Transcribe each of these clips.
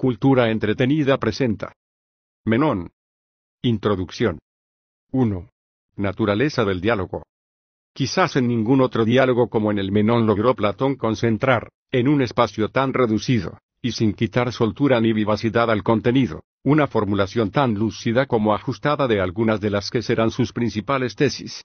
Cultura entretenida presenta. Menón. Introducción. 1. Naturaleza del diálogo. Quizás en ningún otro diálogo como en el Menón logró Platón concentrar, en un espacio tan reducido, y sin quitar soltura ni vivacidad al contenido, una formulación tan lúcida como ajustada de algunas de las que serán sus principales tesis.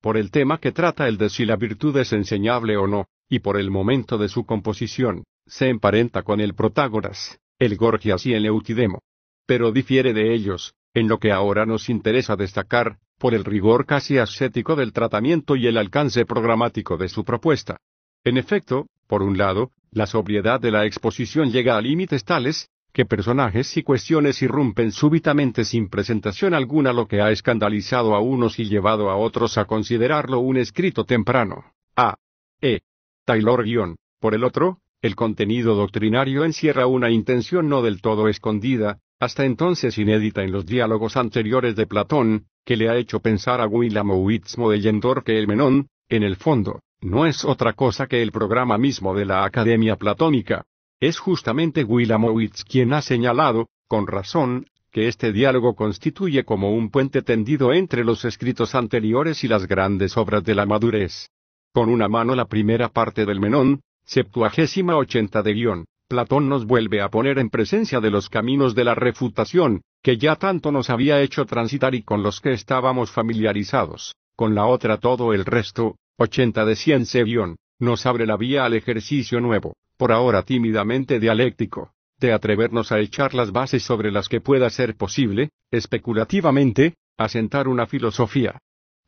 Por el tema que trata el de si la virtud es enseñable o no, y por el momento de su composición, se emparenta con el Protágoras, el Gorgias y el Eutidemo. Pero difiere de ellos, en lo que ahora nos interesa destacar, por el rigor casi ascético del tratamiento y el alcance programático de su propuesta. En efecto, por un lado, la sobriedad de la exposición llega a límites tales, que personajes y cuestiones irrumpen súbitamente sin presentación alguna lo que ha escandalizado a unos y llevado a otros a considerarlo un escrito temprano. A. E. Taylor guión. Por el otro, el contenido doctrinario encierra una intención no del todo escondida, hasta entonces inédita en los diálogos anteriores de Platón, que le ha hecho pensar a Willamowitz de que el Menón, en el fondo, no es otra cosa que el programa mismo de la Academia Platónica. Es justamente Willamowitz quien ha señalado, con razón, que este diálogo constituye como un puente tendido entre los escritos anteriores y las grandes obras de la madurez. Con una mano la primera parte del Menón, Septuagésima ochenta de guión. Platón nos vuelve a poner en presencia de los caminos de la refutación, que ya tanto nos había hecho transitar y con los que estábamos familiarizados, con la otra todo el resto, 80 de 100 guión, nos abre la vía al ejercicio nuevo, por ahora tímidamente dialéctico, de atrevernos a echar las bases sobre las que pueda ser posible, especulativamente, asentar una filosofía.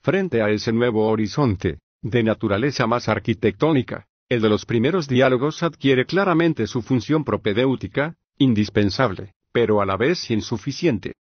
Frente a ese nuevo horizonte, de naturaleza más arquitectónica, el de los primeros diálogos adquiere claramente su función propedéutica, indispensable, pero a la vez insuficiente.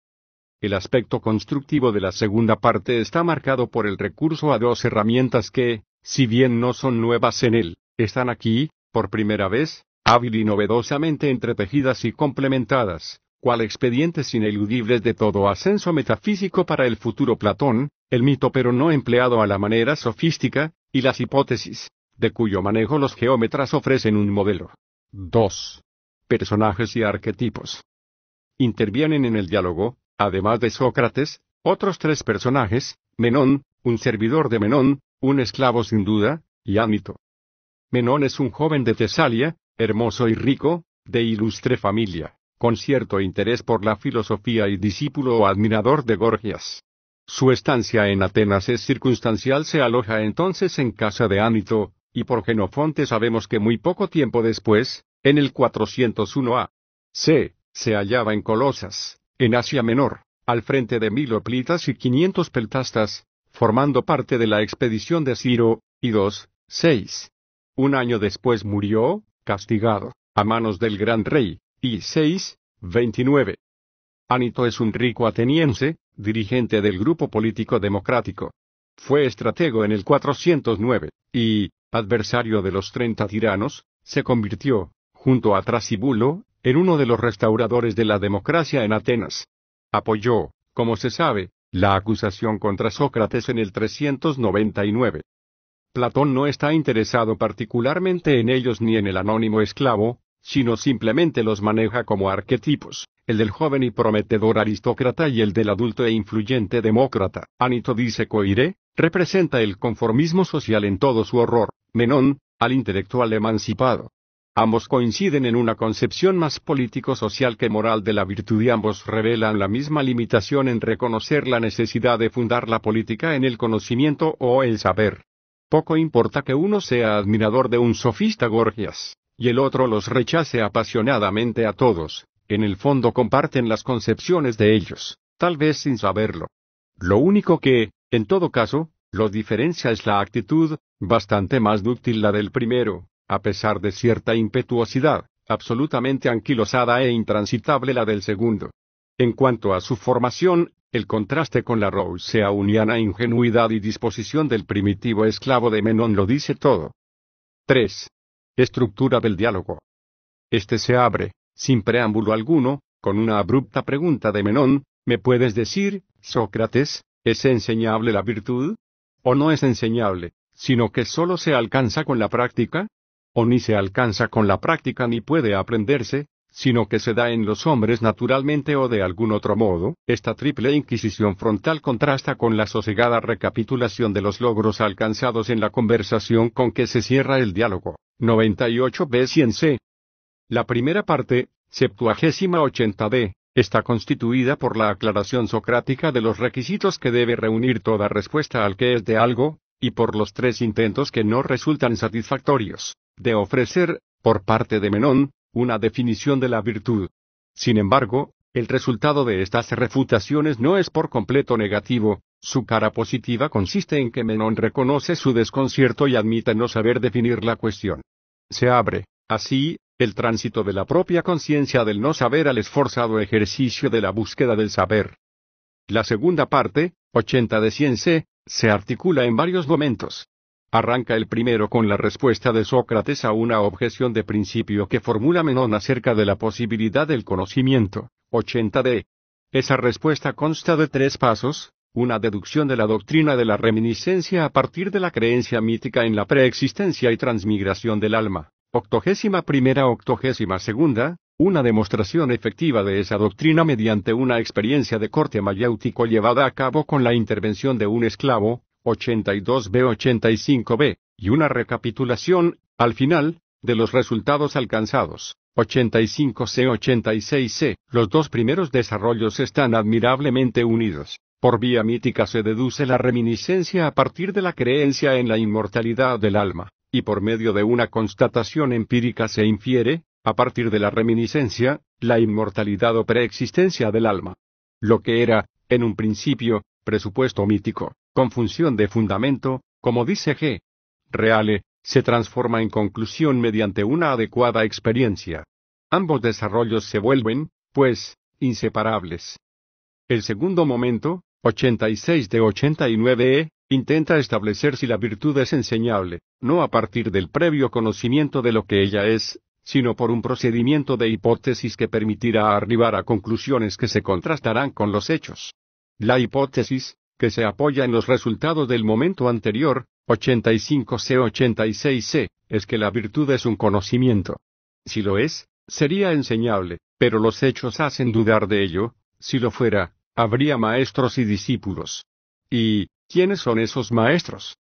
El aspecto constructivo de la segunda parte está marcado por el recurso a dos herramientas que, si bien no son nuevas en él, están aquí, por primera vez, hábil y novedosamente entretejidas y complementadas, cual expedientes ineludibles de todo ascenso metafísico para el futuro Platón, el mito pero no empleado a la manera sofística, y las hipótesis, de cuyo manejo los geómetras ofrecen un modelo. 2. Personajes y arquetipos. Intervienen en el diálogo, además de Sócrates, otros tres personajes, Menón, un servidor de Menón, un esclavo sin duda, y Ánito. Menón es un joven de Tesalia, hermoso y rico, de ilustre familia, con cierto interés por la filosofía y discípulo o admirador de Gorgias. Su estancia en Atenas es circunstancial, se aloja entonces en casa de Ánito, y por Genofonte sabemos que muy poco tiempo después, en el 401 a. C. se hallaba en Colosas, en Asia Menor, al frente de mil oplitas y 500 peltastas, formando parte de la expedición de Ciro, y 2, 6. Un año después murió, castigado, a manos del gran rey, y 6, 29. Anito es un rico ateniense, dirigente del grupo político democrático. Fue estratego en el 409, y, adversario de los treinta tiranos, se convirtió, junto a Trasibulo, en uno de los restauradores de la democracia en Atenas. Apoyó, como se sabe, la acusación contra Sócrates en el 399. Platón no está interesado particularmente en ellos ni en el anónimo esclavo, sino simplemente los maneja como arquetipos, el del joven y prometedor aristócrata y el del adulto e influyente demócrata. Anito dice Coiré, representa el conformismo social en todo su horror. Menón, al intelectual emancipado. Ambos coinciden en una concepción más político-social que moral de la virtud y ambos revelan la misma limitación en reconocer la necesidad de fundar la política en el conocimiento o el saber. Poco importa que uno sea admirador de un sofista Gorgias, y el otro los rechace apasionadamente a todos, en el fondo comparten las concepciones de ellos, tal vez sin saberlo. Lo único que, en todo caso, lo diferencia es la actitud, bastante más dúctil la del primero, a pesar de cierta impetuosidad, absolutamente anquilosada e intransitable la del segundo. En cuanto a su formación, el contraste con la uniana ingenuidad y disposición del primitivo esclavo de Menón lo dice todo. 3. Estructura del diálogo. Este se abre, sin preámbulo alguno, con una abrupta pregunta de Menón, ¿me puedes decir, Sócrates, es enseñable la virtud? o no es enseñable, sino que solo se alcanza con la práctica, o ni se alcanza con la práctica ni puede aprenderse, sino que se da en los hombres naturalmente o de algún otro modo, esta triple inquisición frontal contrasta con la sosegada recapitulación de los logros alcanzados en la conversación con que se cierra el diálogo. 98b 100c. La primera parte, septuagésima d Está constituida por la aclaración socrática de los requisitos que debe reunir toda respuesta al que es de algo, y por los tres intentos que no resultan satisfactorios, de ofrecer, por parte de Menón, una definición de la virtud. Sin embargo, el resultado de estas refutaciones no es por completo negativo, su cara positiva consiste en que Menón reconoce su desconcierto y admite no saber definir la cuestión. Se abre, Así, el tránsito de la propia conciencia del no saber al esforzado ejercicio de la búsqueda del saber. La segunda parte, 80 de 100 se articula en varios momentos. Arranca el primero con la respuesta de Sócrates a una objeción de principio que formula Menón acerca de la posibilidad del conocimiento, 80 D. Esa respuesta consta de tres pasos, una deducción de la doctrina de la reminiscencia a partir de la creencia mítica en la preexistencia y transmigración del alma, Octogésima primera, octogésima segunda, una demostración efectiva de esa doctrina mediante una experiencia de corte mayéutico llevada a cabo con la intervención de un esclavo, 82b-85b, y una recapitulación, al final, de los resultados alcanzados. 85C-86C, los dos primeros desarrollos están admirablemente unidos. Por vía mítica se deduce la reminiscencia a partir de la creencia en la inmortalidad del alma y por medio de una constatación empírica se infiere, a partir de la reminiscencia, la inmortalidad o preexistencia del alma. Lo que era, en un principio, presupuesto mítico, con función de fundamento, como dice G. Reale, se transforma en conclusión mediante una adecuada experiencia. Ambos desarrollos se vuelven, pues, inseparables. El segundo momento, 86 de 89 e, intenta establecer si la virtud es enseñable, no a partir del previo conocimiento de lo que ella es, sino por un procedimiento de hipótesis que permitirá arribar a conclusiones que se contrastarán con los hechos. La hipótesis, que se apoya en los resultados del momento anterior, 85C86C, es que la virtud es un conocimiento. Si lo es, sería enseñable, pero los hechos hacen dudar de ello, si lo fuera, habría maestros y discípulos. Y, ¿Quiénes son esos maestros?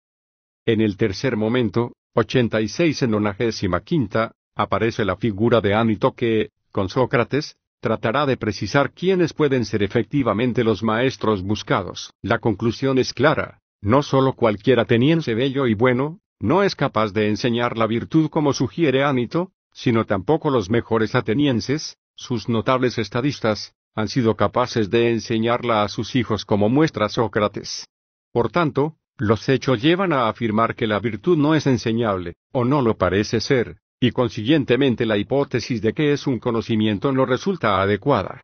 En el tercer momento, 86 en 95, quinta, aparece la figura de Anito que, con Sócrates, tratará de precisar quiénes pueden ser efectivamente los maestros buscados. La conclusión es clara, no solo cualquier ateniense bello y bueno, no es capaz de enseñar la virtud como sugiere Anito, sino tampoco los mejores atenienses, sus notables estadistas, han sido capaces de enseñarla a sus hijos como muestra Sócrates. Por tanto, los hechos llevan a afirmar que la virtud no es enseñable, o no lo parece ser, y consiguientemente la hipótesis de que es un conocimiento no resulta adecuada.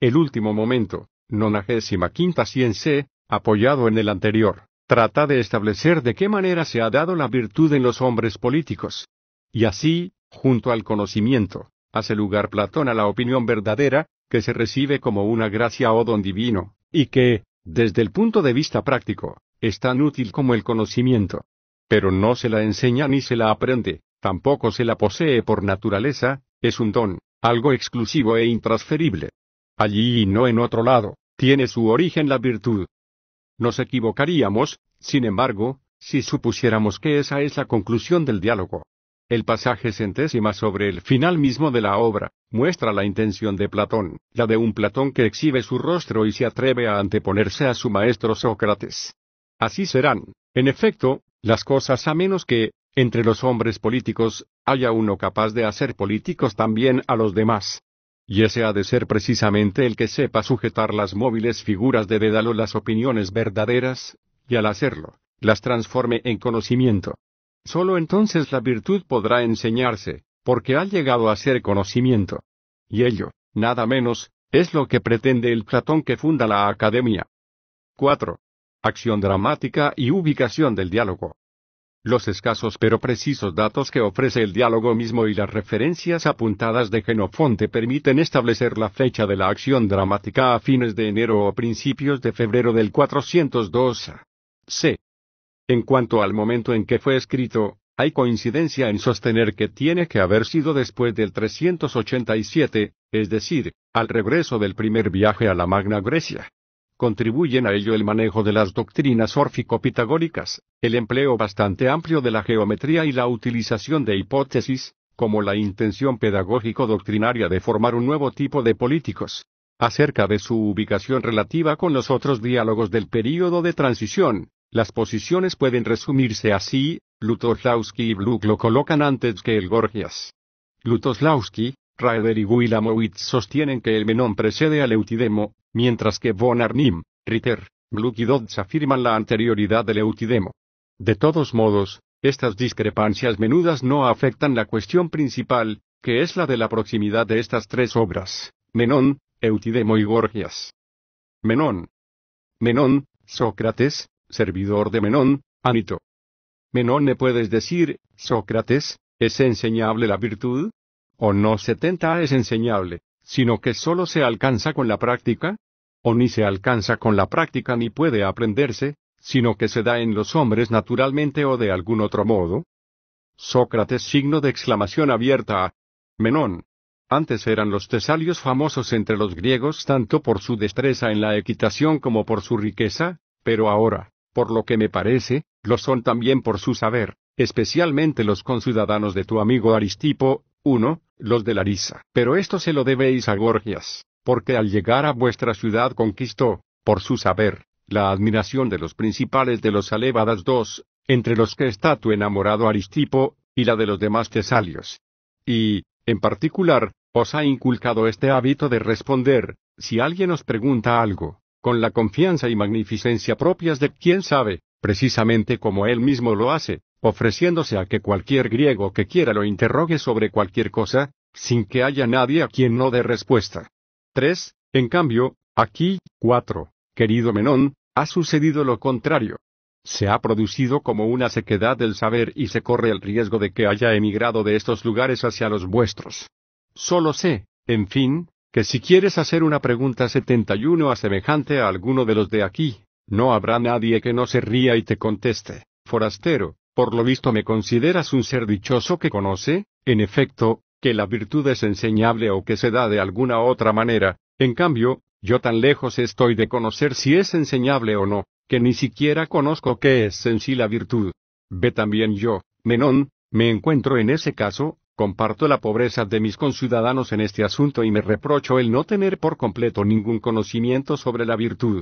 El último momento, nonagésima quinta apoyado en el anterior, trata de establecer de qué manera se ha dado la virtud en los hombres políticos. Y así, junto al conocimiento, hace lugar Platón a la opinión verdadera, que se recibe como una gracia o don divino, y que, desde el punto de vista práctico, es tan útil como el conocimiento. Pero no se la enseña ni se la aprende, tampoco se la posee por naturaleza, es un don, algo exclusivo e intransferible. Allí y no en otro lado, tiene su origen la virtud. Nos equivocaríamos, sin embargo, si supusiéramos que esa es la conclusión del diálogo. El pasaje centésima sobre el final mismo de la obra, muestra la intención de Platón, la de un Platón que exhibe su rostro y se atreve a anteponerse a su maestro Sócrates. Así serán, en efecto, las cosas a menos que, entre los hombres políticos, haya uno capaz de hacer políticos también a los demás. Y ese ha de ser precisamente el que sepa sujetar las móviles figuras de Dédalo las opiniones verdaderas, y al hacerlo, las transforme en conocimiento. Solo entonces la virtud podrá enseñarse, porque ha llegado a ser conocimiento. Y ello, nada menos, es lo que pretende el Platón que funda la Academia. 4. Acción dramática y ubicación del diálogo. Los escasos pero precisos datos que ofrece el diálogo mismo y las referencias apuntadas de Genofonte permiten establecer la fecha de la acción dramática a fines de enero o principios de febrero del 402. C. En cuanto al momento en que fue escrito, hay coincidencia en sostener que tiene que haber sido después del 387, es decir, al regreso del primer viaje a la Magna Grecia. Contribuyen a ello el manejo de las doctrinas órfico-pitagóricas, el empleo bastante amplio de la geometría y la utilización de hipótesis, como la intención pedagógico-doctrinaria de formar un nuevo tipo de políticos. Acerca de su ubicación relativa con los otros diálogos del período de transición, las posiciones pueden resumirse así, Lutoslawski y Bluk lo colocan antes que el Gorgias. Lutoslawski, Raeder y Wilamowitz sostienen que el Menón precede al Eutidemo, mientras que von Arnim, Ritter, Bluk y Dodds afirman la anterioridad del Eutidemo. De todos modos, estas discrepancias menudas no afectan la cuestión principal, que es la de la proximidad de estas tres obras, Menón, Eutidemo y Gorgias. Menón. Menón, Sócrates, servidor de Menón, Anito. Menón me puedes decir, Sócrates, ¿es enseñable la virtud? ¿O no 70 es enseñable, sino que solo se alcanza con la práctica? ¿O ni se alcanza con la práctica ni puede aprenderse, sino que se da en los hombres naturalmente o de algún otro modo? Sócrates signo de exclamación abierta a Menón. Antes eran los tesalios famosos entre los griegos tanto por su destreza en la equitación como por su riqueza, pero ahora, por lo que me parece, lo son también por su saber, especialmente los conciudadanos de tu amigo Aristipo, uno, los de Larisa. Pero esto se lo debéis a Gorgias, porque al llegar a vuestra ciudad conquistó, por su saber, la admiración de los principales de los Alevadas 2, entre los que está tu enamorado Aristipo, y la de los demás tesalios. Y, en particular, os ha inculcado este hábito de responder, si alguien os pregunta algo, con la confianza y magnificencia propias de quien sabe, precisamente como él mismo lo hace, ofreciéndose a que cualquier griego que quiera lo interrogue sobre cualquier cosa, sin que haya nadie a quien no dé respuesta. 3. En cambio, aquí, 4. Querido Menón, ha sucedido lo contrario. Se ha producido como una sequedad del saber y se corre el riesgo de que haya emigrado de estos lugares hacia los vuestros. Solo sé, en fin, que si quieres hacer una pregunta 71 a semejante a alguno de los de aquí, no habrá nadie que no se ría y te conteste. Forastero, por lo visto me consideras un ser dichoso que conoce, en efecto, que la virtud es enseñable o que se da de alguna otra manera, en cambio, yo tan lejos estoy de conocer si es enseñable o no, que ni siquiera conozco qué es en sí la virtud. Ve también yo, Menón, me encuentro en ese caso, Comparto la pobreza de mis conciudadanos en este asunto y me reprocho el no tener por completo ningún conocimiento sobre la virtud.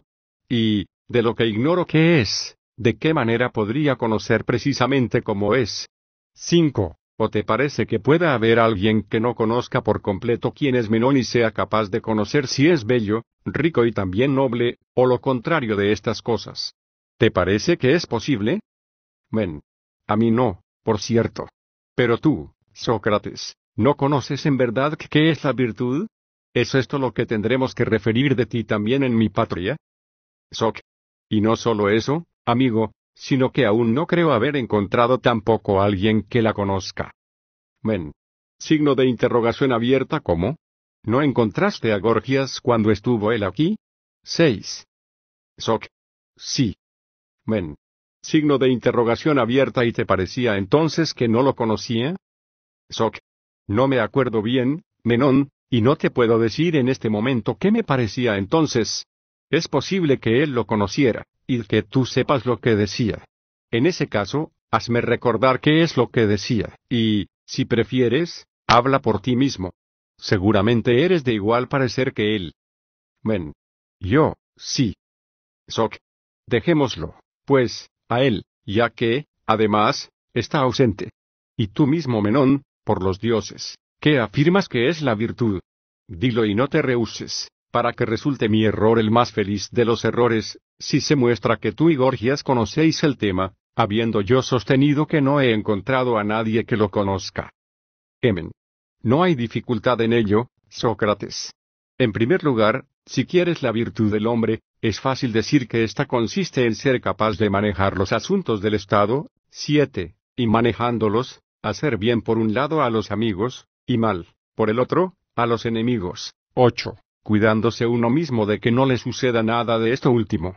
Y, de lo que ignoro qué es, ¿de qué manera podría conocer precisamente cómo es? 5. ¿O te parece que pueda haber alguien que no conozca por completo quién es Menón y sea capaz de conocer si es bello, rico y también noble, o lo contrario de estas cosas? ¿Te parece que es posible? Men. A mí no, por cierto. Pero tú, Sócrates, ¿no conoces en verdad qué es la virtud? ¿Es esto lo que tendremos que referir de ti también en mi patria? Soc. Y no solo eso, amigo, sino que aún no creo haber encontrado tampoco a alguien que la conozca. Men. Signo de interrogación abierta cómo? ¿No encontraste a Gorgias cuando estuvo él aquí? 6. Soc. Sí. Men. Signo de interrogación abierta y te parecía entonces que no lo conocía? Sok. No me acuerdo bien, Menón, y no te puedo decir en este momento qué me parecía entonces. Es posible que él lo conociera, y que tú sepas lo que decía. En ese caso, hazme recordar qué es lo que decía, y, si prefieres, habla por ti mismo. Seguramente eres de igual parecer que él. Men. Yo, sí. Soc. Dejémoslo, pues, a él, ya que, además, está ausente. Y tú mismo, Menón, por los dioses, ¿qué afirmas que es la virtud. Dilo y no te rehuses, para que resulte mi error el más feliz de los errores, si se muestra que tú y Gorgias conocéis el tema, habiendo yo sostenido que no he encontrado a nadie que lo conozca. Emen. No hay dificultad en ello, Sócrates. En primer lugar, si quieres la virtud del hombre, es fácil decir que ésta consiste en ser capaz de manejar los asuntos del Estado, 7, y manejándolos, hacer bien por un lado a los amigos, y mal, por el otro, a los enemigos. 8. Cuidándose uno mismo de que no le suceda nada de esto último.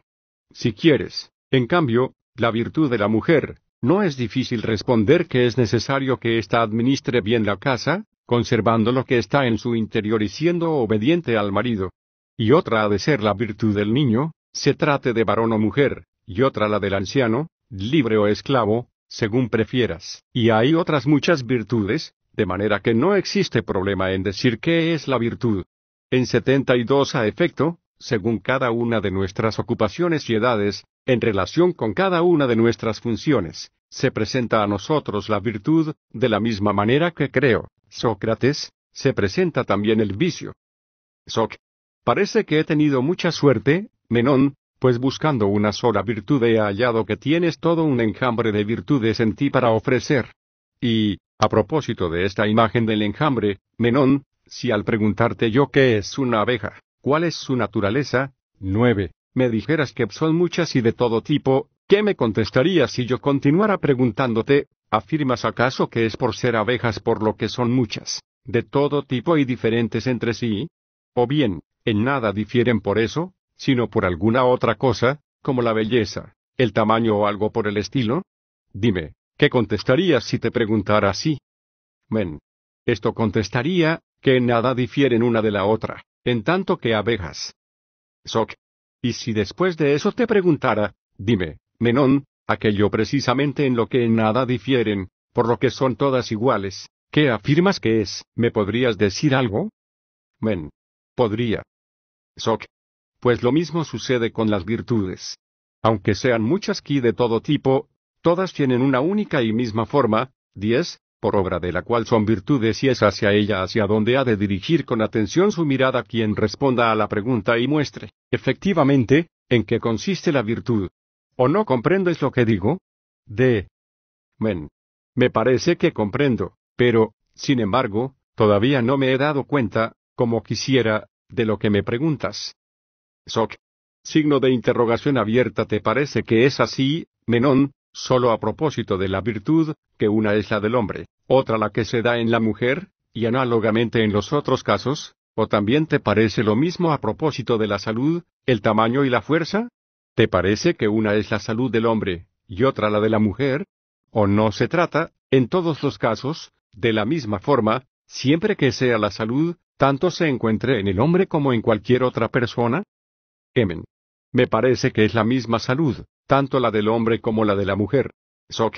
Si quieres, en cambio, la virtud de la mujer, no es difícil responder que es necesario que ésta administre bien la casa, conservando lo que está en su interior y siendo obediente al marido. Y otra ha de ser la virtud del niño, se trate de varón o mujer, y otra la del anciano, libre o esclavo, según prefieras, y hay otras muchas virtudes, de manera que no existe problema en decir qué es la virtud. En 72 a efecto, según cada una de nuestras ocupaciones y edades, en relación con cada una de nuestras funciones, se presenta a nosotros la virtud, de la misma manera que creo, Sócrates, se presenta también el vicio. Soc. Parece que he tenido mucha suerte, Menón, pues buscando una sola virtud he hallado que tienes todo un enjambre de virtudes en ti para ofrecer. Y, a propósito de esta imagen del enjambre, Menón, si al preguntarte yo qué es una abeja, cuál es su naturaleza, 9. Me dijeras que son muchas y de todo tipo, ¿qué me contestarías si yo continuara preguntándote, afirmas acaso que es por ser abejas por lo que son muchas, de todo tipo y diferentes entre sí? ¿O bien, en nada difieren por eso? sino por alguna otra cosa, como la belleza, el tamaño o algo por el estilo? Dime, ¿qué contestarías si te preguntara así? Men. Esto contestaría, que en nada difieren una de la otra, en tanto que abejas. Soc. Y si después de eso te preguntara, dime, Menón, aquello precisamente en lo que en nada difieren, por lo que son todas iguales, ¿qué afirmas que es? ¿Me podrías decir algo? Men. Podría. Soc pues lo mismo sucede con las virtudes. Aunque sean muchas y de todo tipo, todas tienen una única y misma forma, 10, por obra de la cual son virtudes y es hacia ella hacia donde ha de dirigir con atención su mirada quien responda a la pregunta y muestre, efectivamente, en qué consiste la virtud. ¿O no comprendes lo que digo? D. Men. Me parece que comprendo, pero, sin embargo, todavía no me he dado cuenta, como quisiera, de lo que me preguntas. Soc. Signo de interrogación abierta ¿te parece que es así, Menón? Solo a propósito de la virtud, que una es la del hombre, otra la que se da en la mujer, y análogamente en los otros casos, ¿O también te parece lo mismo a propósito de la salud, el tamaño y la fuerza? ¿Te parece que una es la salud del hombre, y otra la de la mujer? ¿O no se trata, en todos los casos, de la misma forma, siempre que sea la salud, tanto se encuentre en el hombre como en cualquier otra persona? Me parece que es la misma salud, tanto la del hombre como la de la mujer. Sok.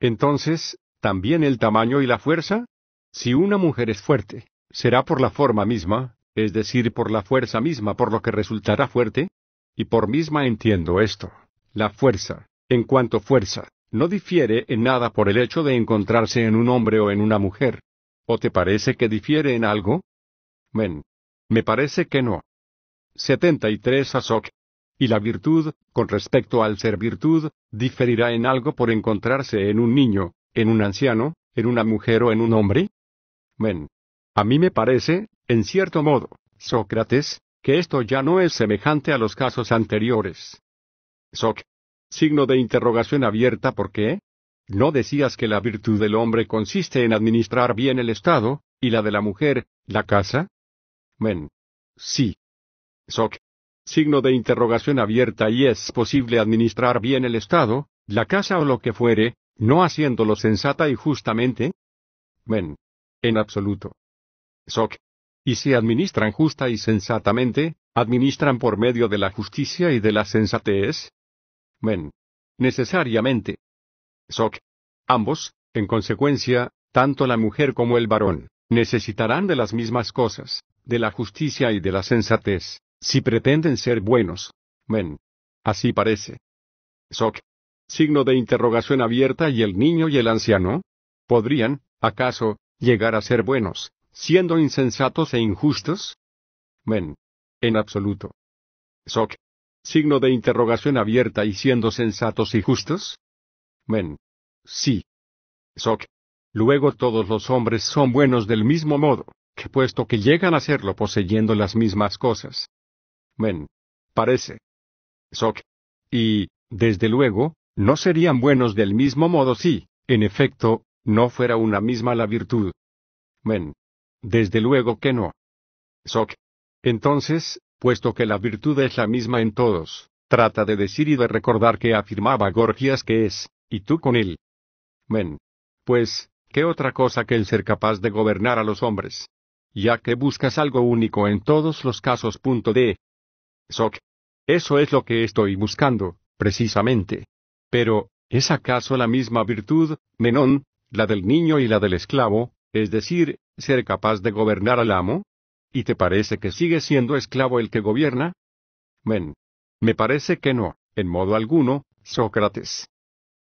Entonces, ¿también el tamaño y la fuerza? Si una mujer es fuerte, ¿será por la forma misma, es decir, por la fuerza misma por lo que resultará fuerte? Y por misma entiendo esto. La fuerza, en cuanto fuerza, no difiere en nada por el hecho de encontrarse en un hombre o en una mujer. ¿O te parece que difiere en algo? Men. Me parece que no. 73 a Soc. Y la virtud, con respecto al ser virtud, diferirá en algo por encontrarse en un niño, en un anciano, en una mujer o en un hombre? Men. A mí me parece, en cierto modo, Sócrates, que esto ya no es semejante a los casos anteriores. Soc. Signo de interrogación abierta ¿por qué? ¿No decías que la virtud del hombre consiste en administrar bien el Estado, y la de la mujer, la casa? Men. Sí. SOC. Signo de interrogación abierta y es posible administrar bien el Estado, la casa o lo que fuere, no haciéndolo sensata y justamente. Men. En absoluto. SOC. Y si administran justa y sensatamente, administran por medio de la justicia y de la sensatez. Men. Necesariamente. SOC. Ambos, en consecuencia, tanto la mujer como el varón, necesitarán de las mismas cosas, de la justicia y de la sensatez, si pretenden ser buenos. Men. Así parece. Soc. Signo de interrogación abierta y el niño y el anciano. ¿Podrían, acaso, llegar a ser buenos, siendo insensatos e injustos? Men. En absoluto. Soc. Signo de interrogación abierta y siendo sensatos y justos? Men. Sí. Soc. Luego todos los hombres son buenos del mismo modo, que puesto que llegan a serlo poseyendo las mismas cosas, men. Parece. Soc. Y, desde luego, no serían buenos del mismo modo si, en efecto, no fuera una misma la virtud. Men. Desde luego que no. Soc. Entonces, puesto que la virtud es la misma en todos, trata de decir y de recordar que afirmaba Gorgias que es, y tú con él. Men. Pues, ¿qué otra cosa que el ser capaz de gobernar a los hombres? Ya que buscas algo único en todos los casos. Punto Soc. Eso es lo que estoy buscando, precisamente. Pero, ¿es acaso la misma virtud, Menón, la del niño y la del esclavo, es decir, ser capaz de gobernar al amo? ¿Y te parece que sigue siendo esclavo el que gobierna? Men. Me parece que no, en modo alguno, Sócrates.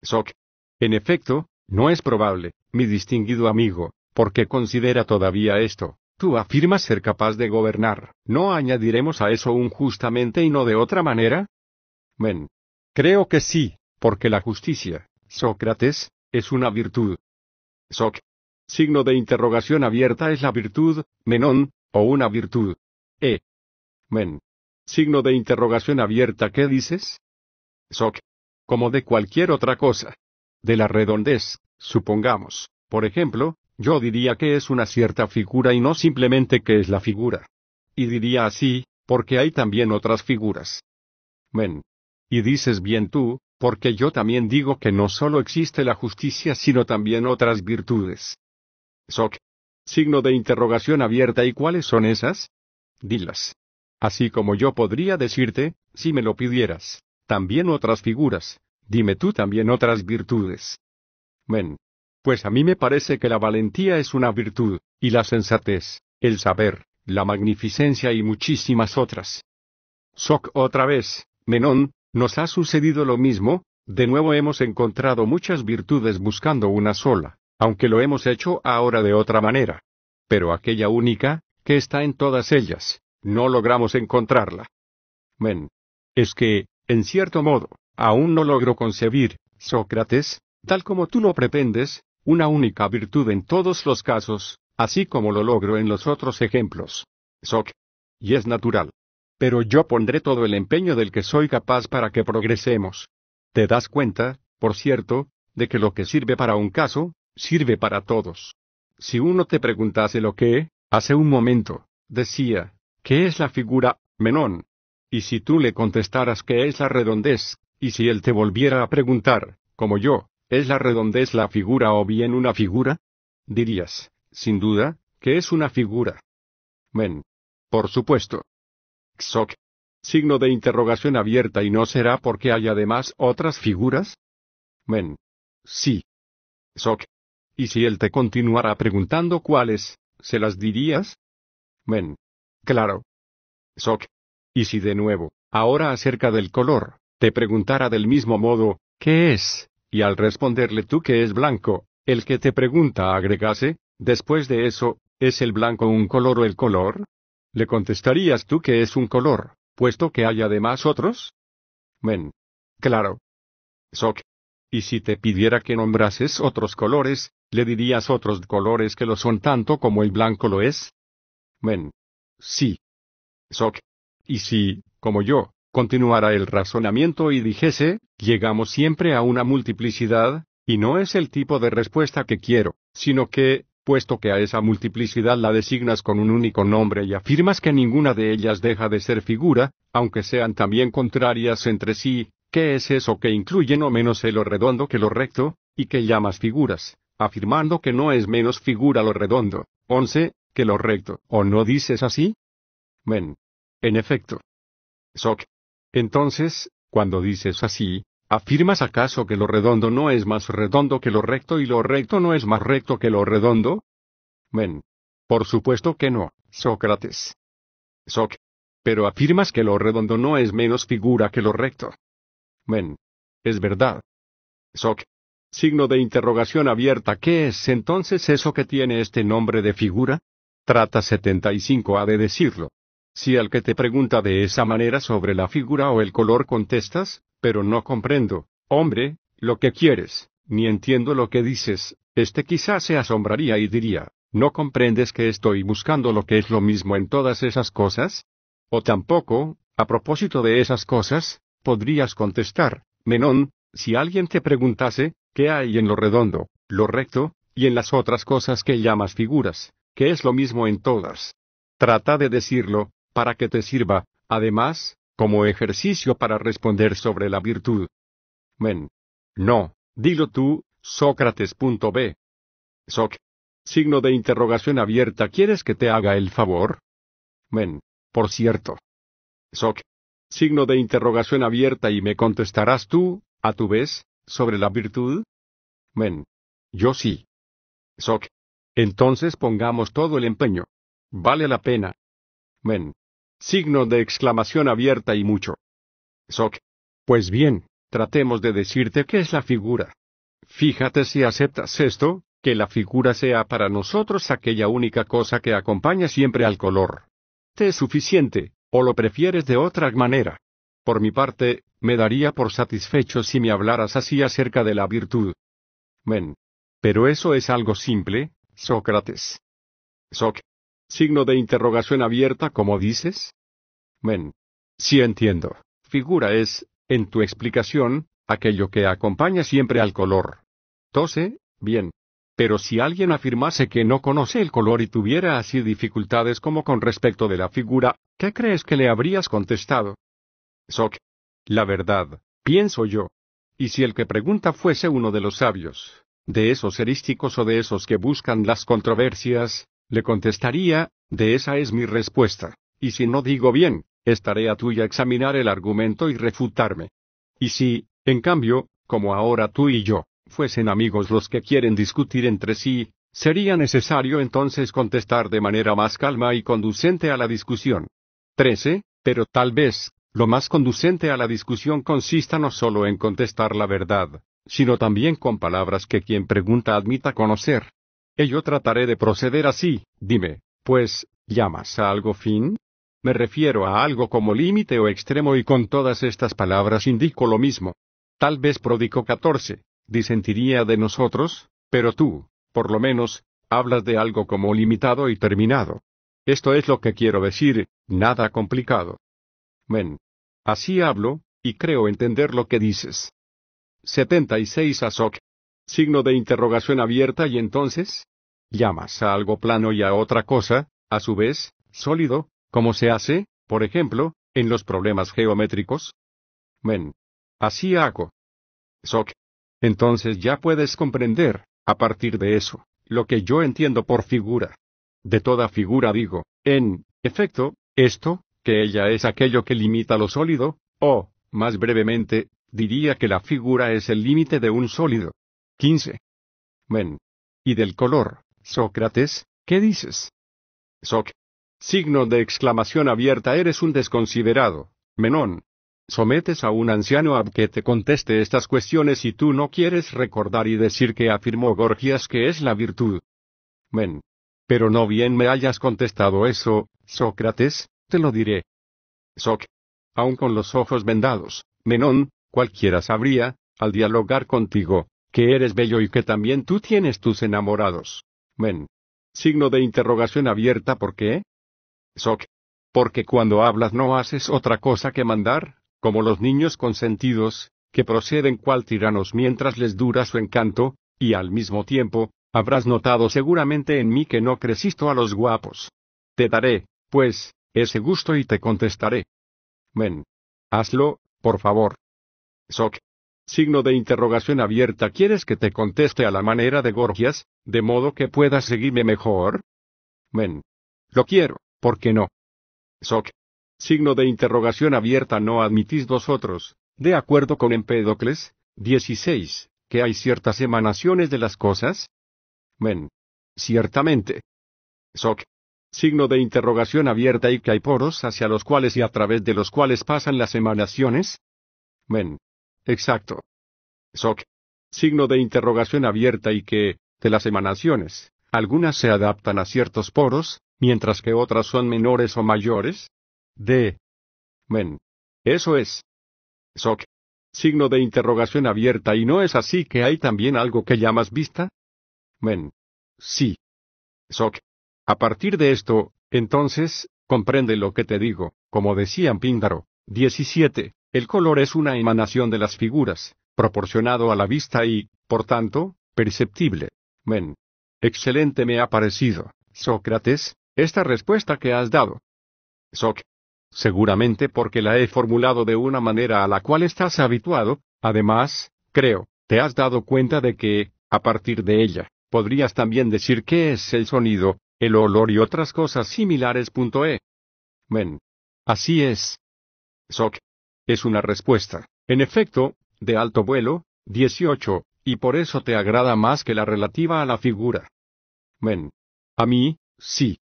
Soc. En efecto, no es probable, mi distinguido amigo, porque considera todavía esto. Tú afirmas ser capaz de gobernar, ¿no añadiremos a eso un justamente y no de otra manera? Men. Creo que sí, porque la justicia, Sócrates, es una virtud. Soc. Signo de interrogación abierta es la virtud, menón, o una virtud. E. Men. Signo de interrogación abierta, ¿qué dices? Soc. Como de cualquier otra cosa. De la redondez, supongamos, por ejemplo, yo diría que es una cierta figura y no simplemente que es la figura. Y diría así, porque hay también otras figuras. Men. Y dices bien tú, porque yo también digo que no solo existe la justicia sino también otras virtudes. Soc. Signo de interrogación abierta y cuáles son esas? Dilas. Así como yo podría decirte, si me lo pidieras, también otras figuras, dime tú también otras virtudes. Men. Pues a mí me parece que la valentía es una virtud, y la sensatez, el saber, la magnificencia y muchísimas otras. Soc otra vez, Menón, nos ha sucedido lo mismo, de nuevo hemos encontrado muchas virtudes buscando una sola, aunque lo hemos hecho ahora de otra manera. Pero aquella única, que está en todas ellas, no logramos encontrarla. Men. Es que, en cierto modo, aún no logro concebir, Sócrates, tal como tú lo pretendes, una única virtud en todos los casos, así como lo logro en los otros ejemplos. Soc. Y es natural. Pero yo pondré todo el empeño del que soy capaz para que progresemos. Te das cuenta, por cierto, de que lo que sirve para un caso, sirve para todos. Si uno te preguntase lo que, hace un momento, decía, ¿qué es la figura, menón? Y si tú le contestaras que es la redondez, y si él te volviera a preguntar, como yo, ¿Es la redondez la figura o bien una figura? Dirías, sin duda, que es una figura. Men. Por supuesto. Xoc. Signo de interrogación abierta y no será porque hay además otras figuras? Men. Sí. Xoc. ¿Y si él te continuara preguntando cuáles, se las dirías? Men. Claro. Xoc. ¿Y si de nuevo, ahora acerca del color, te preguntara del mismo modo, ¿qué es? y al responderle tú que es blanco, el que te pregunta agregase, después de eso, ¿es el blanco un color o el color? Le contestarías tú que es un color, puesto que hay además otros. Men. Claro. Soc. Y si te pidiera que nombrases otros colores, le dirías otros colores que lo son tanto como el blanco lo es. Men. Sí. Soc. Y si, como yo, continuara el razonamiento y dijese, llegamos siempre a una multiplicidad, y no es el tipo de respuesta que quiero, sino que, puesto que a esa multiplicidad la designas con un único nombre y afirmas que ninguna de ellas deja de ser figura, aunque sean también contrarias entre sí, ¿qué es eso que incluye no menos el lo redondo que lo recto, y que llamas figuras, afirmando que no es menos figura lo redondo, 11, que lo recto, o no dices así? Men. En efecto. Soc, entonces, cuando dices así, ¿afirmas acaso que lo redondo no es más redondo que lo recto y lo recto no es más recto que lo redondo? Men. Por supuesto que no, Sócrates. Soc. Pero afirmas que lo redondo no es menos figura que lo recto. Men. Es verdad. Soc. Signo de interrogación abierta. ¿Qué es entonces eso que tiene este nombre de figura? Trata 75 ha de decirlo. Si al que te pregunta de esa manera sobre la figura o el color contestas, pero no comprendo, hombre, lo que quieres, ni entiendo lo que dices, este quizás se asombraría y diría, ¿no comprendes que estoy buscando lo que es lo mismo en todas esas cosas? O tampoco, a propósito de esas cosas, podrías contestar, Menón, si alguien te preguntase, ¿qué hay en lo redondo, lo recto, y en las otras cosas que llamas figuras, que es lo mismo en todas? Trata de decirlo, para que te sirva, además, como ejercicio para responder sobre la virtud. Men. No, dilo tú, Sócrates. B. Soc. Signo de interrogación abierta. ¿Quieres que te haga el favor? Men. Por cierto. Soc. Signo de interrogación abierta y me contestarás tú, a tu vez, sobre la virtud? Men. Yo sí. Soc. Entonces pongamos todo el empeño. Vale la pena. Men. Signo de exclamación abierta y mucho. Soc. Pues bien, tratemos de decirte qué es la figura. Fíjate si aceptas esto, que la figura sea para nosotros aquella única cosa que acompaña siempre al color. ¿Te es suficiente, o lo prefieres de otra manera? Por mi parte, me daría por satisfecho si me hablaras así acerca de la virtud. Men. Pero eso es algo simple, Sócrates. Soc. Signo de interrogación abierta, como dices. Men. Sí entiendo. Figura es, en tu explicación, aquello que acompaña siempre al color. Tose, bien. Pero si alguien afirmase que no conoce el color y tuviera así dificultades como con respecto de la figura, ¿qué crees que le habrías contestado? Soc. La verdad, pienso yo. Y si el que pregunta fuese uno de los sabios, de esos erísticos o de esos que buscan las controversias, le contestaría, de esa es mi respuesta. Y si no digo bien, estaré a tuya examinar el argumento y refutarme. Y si, en cambio, como ahora tú y yo, fuesen amigos los que quieren discutir entre sí, sería necesario entonces contestar de manera más calma y conducente a la discusión. 13. Pero tal vez, lo más conducente a la discusión consista no solo en contestar la verdad, sino también con palabras que quien pregunta admita conocer, yo trataré de proceder así, dime, pues, ¿llamas a algo fin? Me refiero a algo como límite o extremo y con todas estas palabras indico lo mismo. Tal vez Pródico 14, disentiría de nosotros, pero tú, por lo menos, hablas de algo como limitado y terminado. Esto es lo que quiero decir, nada complicado. Men. Así hablo, y creo entender lo que dices. 76 ASOK Signo de interrogación abierta y entonces? Llamas a algo plano y a otra cosa, a su vez, sólido, como se hace, por ejemplo, en los problemas geométricos. Men. Así hago. Sok. Entonces ya puedes comprender, a partir de eso, lo que yo entiendo por figura. De toda figura digo, en efecto, esto, que ella es aquello que limita lo sólido, o, más brevemente, diría que la figura es el límite de un sólido. 15. Men. Y del color, Sócrates, ¿qué dices? Soc. Signo de exclamación abierta eres un desconsiderado, Menón. Sometes a un anciano a que te conteste estas cuestiones y tú no quieres recordar y decir que afirmó Gorgias que es la virtud. Men. Pero no bien me hayas contestado eso, Sócrates, te lo diré. Soc. Aun con los ojos vendados, Menón, cualquiera sabría, al dialogar contigo, que eres bello y que también tú tienes tus enamorados. Men. Signo de interrogación abierta ¿por qué? Soc. Porque cuando hablas no haces otra cosa que mandar, como los niños consentidos, que proceden cual tiranos mientras les dura su encanto, y al mismo tiempo, habrás notado seguramente en mí que no crecisto a los guapos. Te daré, pues, ese gusto y te contestaré. Men. Hazlo, por favor. Soc. Signo de interrogación abierta. ¿Quieres que te conteste a la manera de Gorgias, de modo que puedas seguirme mejor? Men. Lo quiero, ¿por qué no? Soc. Signo de interrogación abierta. No admitís vosotros, de acuerdo con Empédocles, 16, que hay ciertas emanaciones de las cosas? Men. Ciertamente. Soc signo de interrogación abierta y que hay poros hacia los cuales y a través de los cuales pasan las emanaciones? Men. Exacto. SOC. Signo de interrogación abierta y que, de las emanaciones, algunas se adaptan a ciertos poros, mientras que otras son menores o mayores. D. Men. Eso es. SOC. Signo de interrogación abierta y no es así que hay también algo que llamas vista? Men. Sí. SOC. A partir de esto, entonces, comprende lo que te digo, como decían Píndaro. 17. El color es una emanación de las figuras, proporcionado a la vista y, por tanto, perceptible. Men. Excelente me ha parecido, Sócrates, esta respuesta que has dado. Soc. Seguramente porque la he formulado de una manera a la cual estás habituado, además, creo, te has dado cuenta de que, a partir de ella, podrías también decir qué es el sonido, el olor y otras cosas similares. E. Men. Así es. Soc es una respuesta, en efecto, de alto vuelo, 18, y por eso te agrada más que la relativa a la figura. Men. A mí, sí.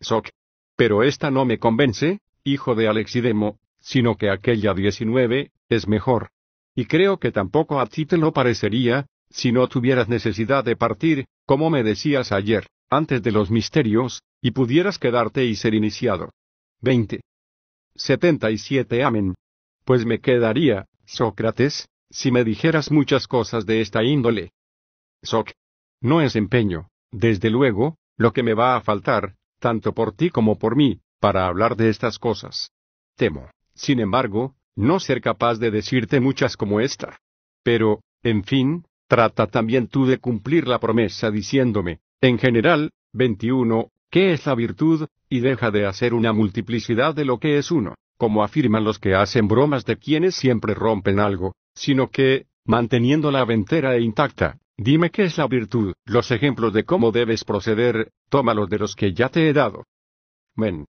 Soc. Pero esta no me convence, hijo de Alexidemo, sino que aquella 19, es mejor. Y creo que tampoco a ti te lo parecería, si no tuvieras necesidad de partir, como me decías ayer, antes de los misterios, y pudieras quedarte y ser iniciado. 20. 77 Amén. Pues me quedaría, Sócrates, si me dijeras muchas cosas de esta índole. Soc. No es empeño, desde luego, lo que me va a faltar, tanto por ti como por mí, para hablar de estas cosas. Temo, sin embargo, no ser capaz de decirte muchas como esta. Pero, en fin, trata también tú de cumplir la promesa diciéndome, en general, 21, ¿qué es la virtud? y deja de hacer una multiplicidad de lo que es uno como afirman los que hacen bromas de quienes siempre rompen algo, sino que, manteniéndola ventera e intacta, dime qué es la virtud, los ejemplos de cómo debes proceder, tómalos de los que ya te he dado. Men.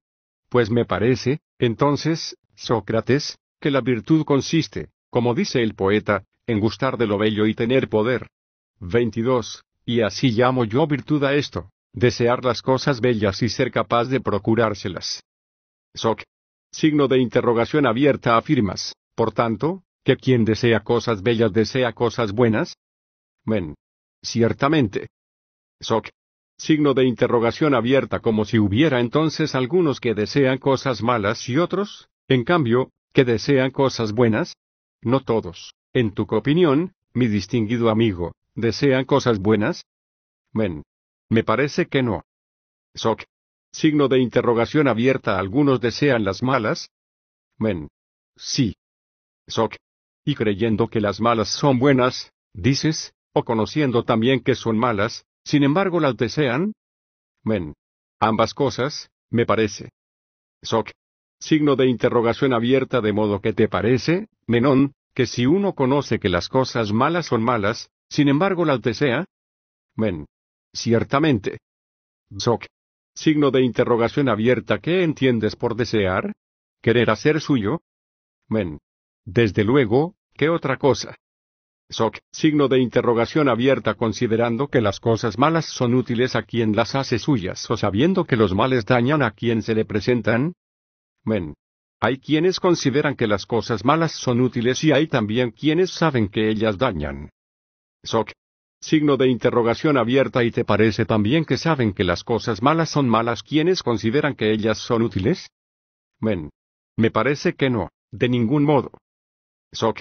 Pues me parece, entonces, Sócrates, que la virtud consiste, como dice el poeta, en gustar de lo bello y tener poder. 22. Y así llamo yo virtud a esto, desear las cosas bellas y ser capaz de procurárselas. Soc signo de interrogación abierta afirmas, por tanto, que quien desea cosas bellas desea cosas buenas? Men. Ciertamente. Soc. Signo de interrogación abierta como si hubiera entonces algunos que desean cosas malas y otros, en cambio, que desean cosas buenas? No todos, en tu opinión, mi distinguido amigo, desean cosas buenas? Men. Me parece que no. Soc. Signo de interrogación abierta. ¿Algunos desean las malas? Men. Sí. Soc. Y creyendo que las malas son buenas, dices, o conociendo también que son malas, sin embargo las desean? Men. Ambas cosas, me parece. Soc. Signo de interrogación abierta de modo que te parece, Menón, que si uno conoce que las cosas malas son malas, sin embargo las desea? Men. Ciertamente. Soc. Signo de interrogación abierta. ¿Qué entiendes por desear? ¿Querer hacer suyo? Men. Desde luego, ¿qué otra cosa? Soc, signo de interrogación abierta considerando que las cosas malas son útiles a quien las hace suyas o sabiendo que los males dañan a quien se le presentan? Men. Hay quienes consideran que las cosas malas son útiles y hay también quienes saben que ellas dañan. Soc, signo de interrogación abierta y te parece también que saben que las cosas malas son malas quienes consideran que ellas son útiles? Men. Me parece que no, de ningún modo. Soc.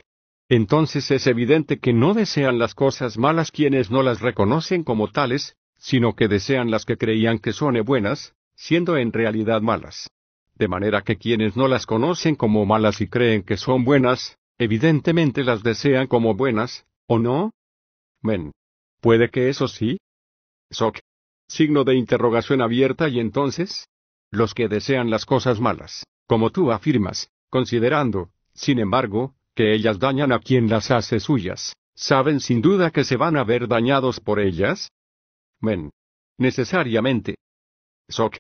Entonces es evidente que no desean las cosas malas quienes no las reconocen como tales, sino que desean las que creían que son buenas, siendo en realidad malas. De manera que quienes no las conocen como malas y creen que son buenas, evidentemente las desean como buenas, ¿o no? Men. ¿Puede que eso sí? Soc. Signo de interrogación abierta y entonces? Los que desean las cosas malas, como tú afirmas, considerando, sin embargo, que ellas dañan a quien las hace suyas, saben sin duda que se van a ver dañados por ellas? Men. Necesariamente. Soc.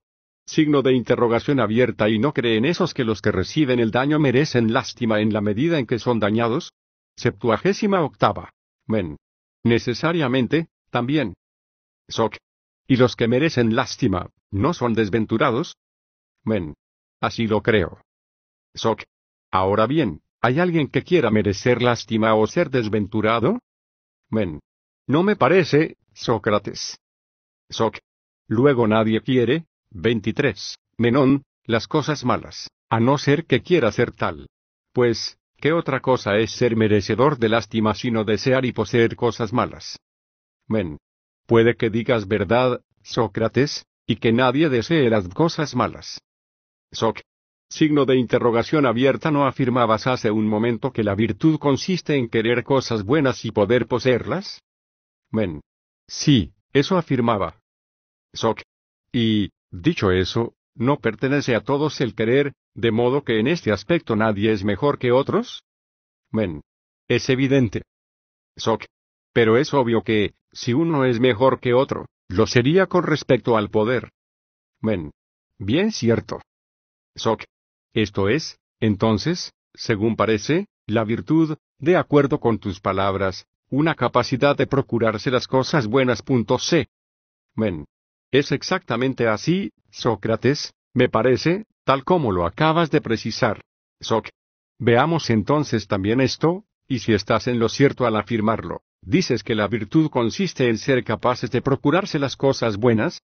Signo de interrogación abierta y no creen esos que los que reciben el daño merecen lástima en la medida en que son dañados? Septuagésima octava. Men necesariamente, también. Soc. Y los que merecen lástima, ¿no son desventurados? Men. Así lo creo. Soc. Ahora bien, ¿hay alguien que quiera merecer lástima o ser desventurado? Men. No me parece, Sócrates. Soc. Luego nadie quiere, 23. Menón, las cosas malas, a no ser que quiera ser tal. Pues, ¿Qué otra cosa es ser merecedor de lástima sino desear y poseer cosas malas? Men. Puede que digas verdad, Sócrates, y que nadie desee las cosas malas. Soc. Signo de interrogación abierta no afirmabas hace un momento que la virtud consiste en querer cosas buenas y poder poseerlas? Men. Sí, eso afirmaba. Soc. Y, dicho eso, ¿No pertenece a todos el querer, de modo que en este aspecto nadie es mejor que otros? Men. Es evidente. Soc. Pero es obvio que, si uno es mejor que otro, lo sería con respecto al poder. Men. Bien cierto. Soc. Esto es, entonces, según parece, la virtud, de acuerdo con tus palabras, una capacidad de procurarse las cosas buenas. C. Men. Es exactamente así, Sócrates, me parece, tal como lo acabas de precisar. Soc. Veamos entonces también esto, y si estás en lo cierto al afirmarlo, dices que la virtud consiste en ser capaces de procurarse las cosas buenas.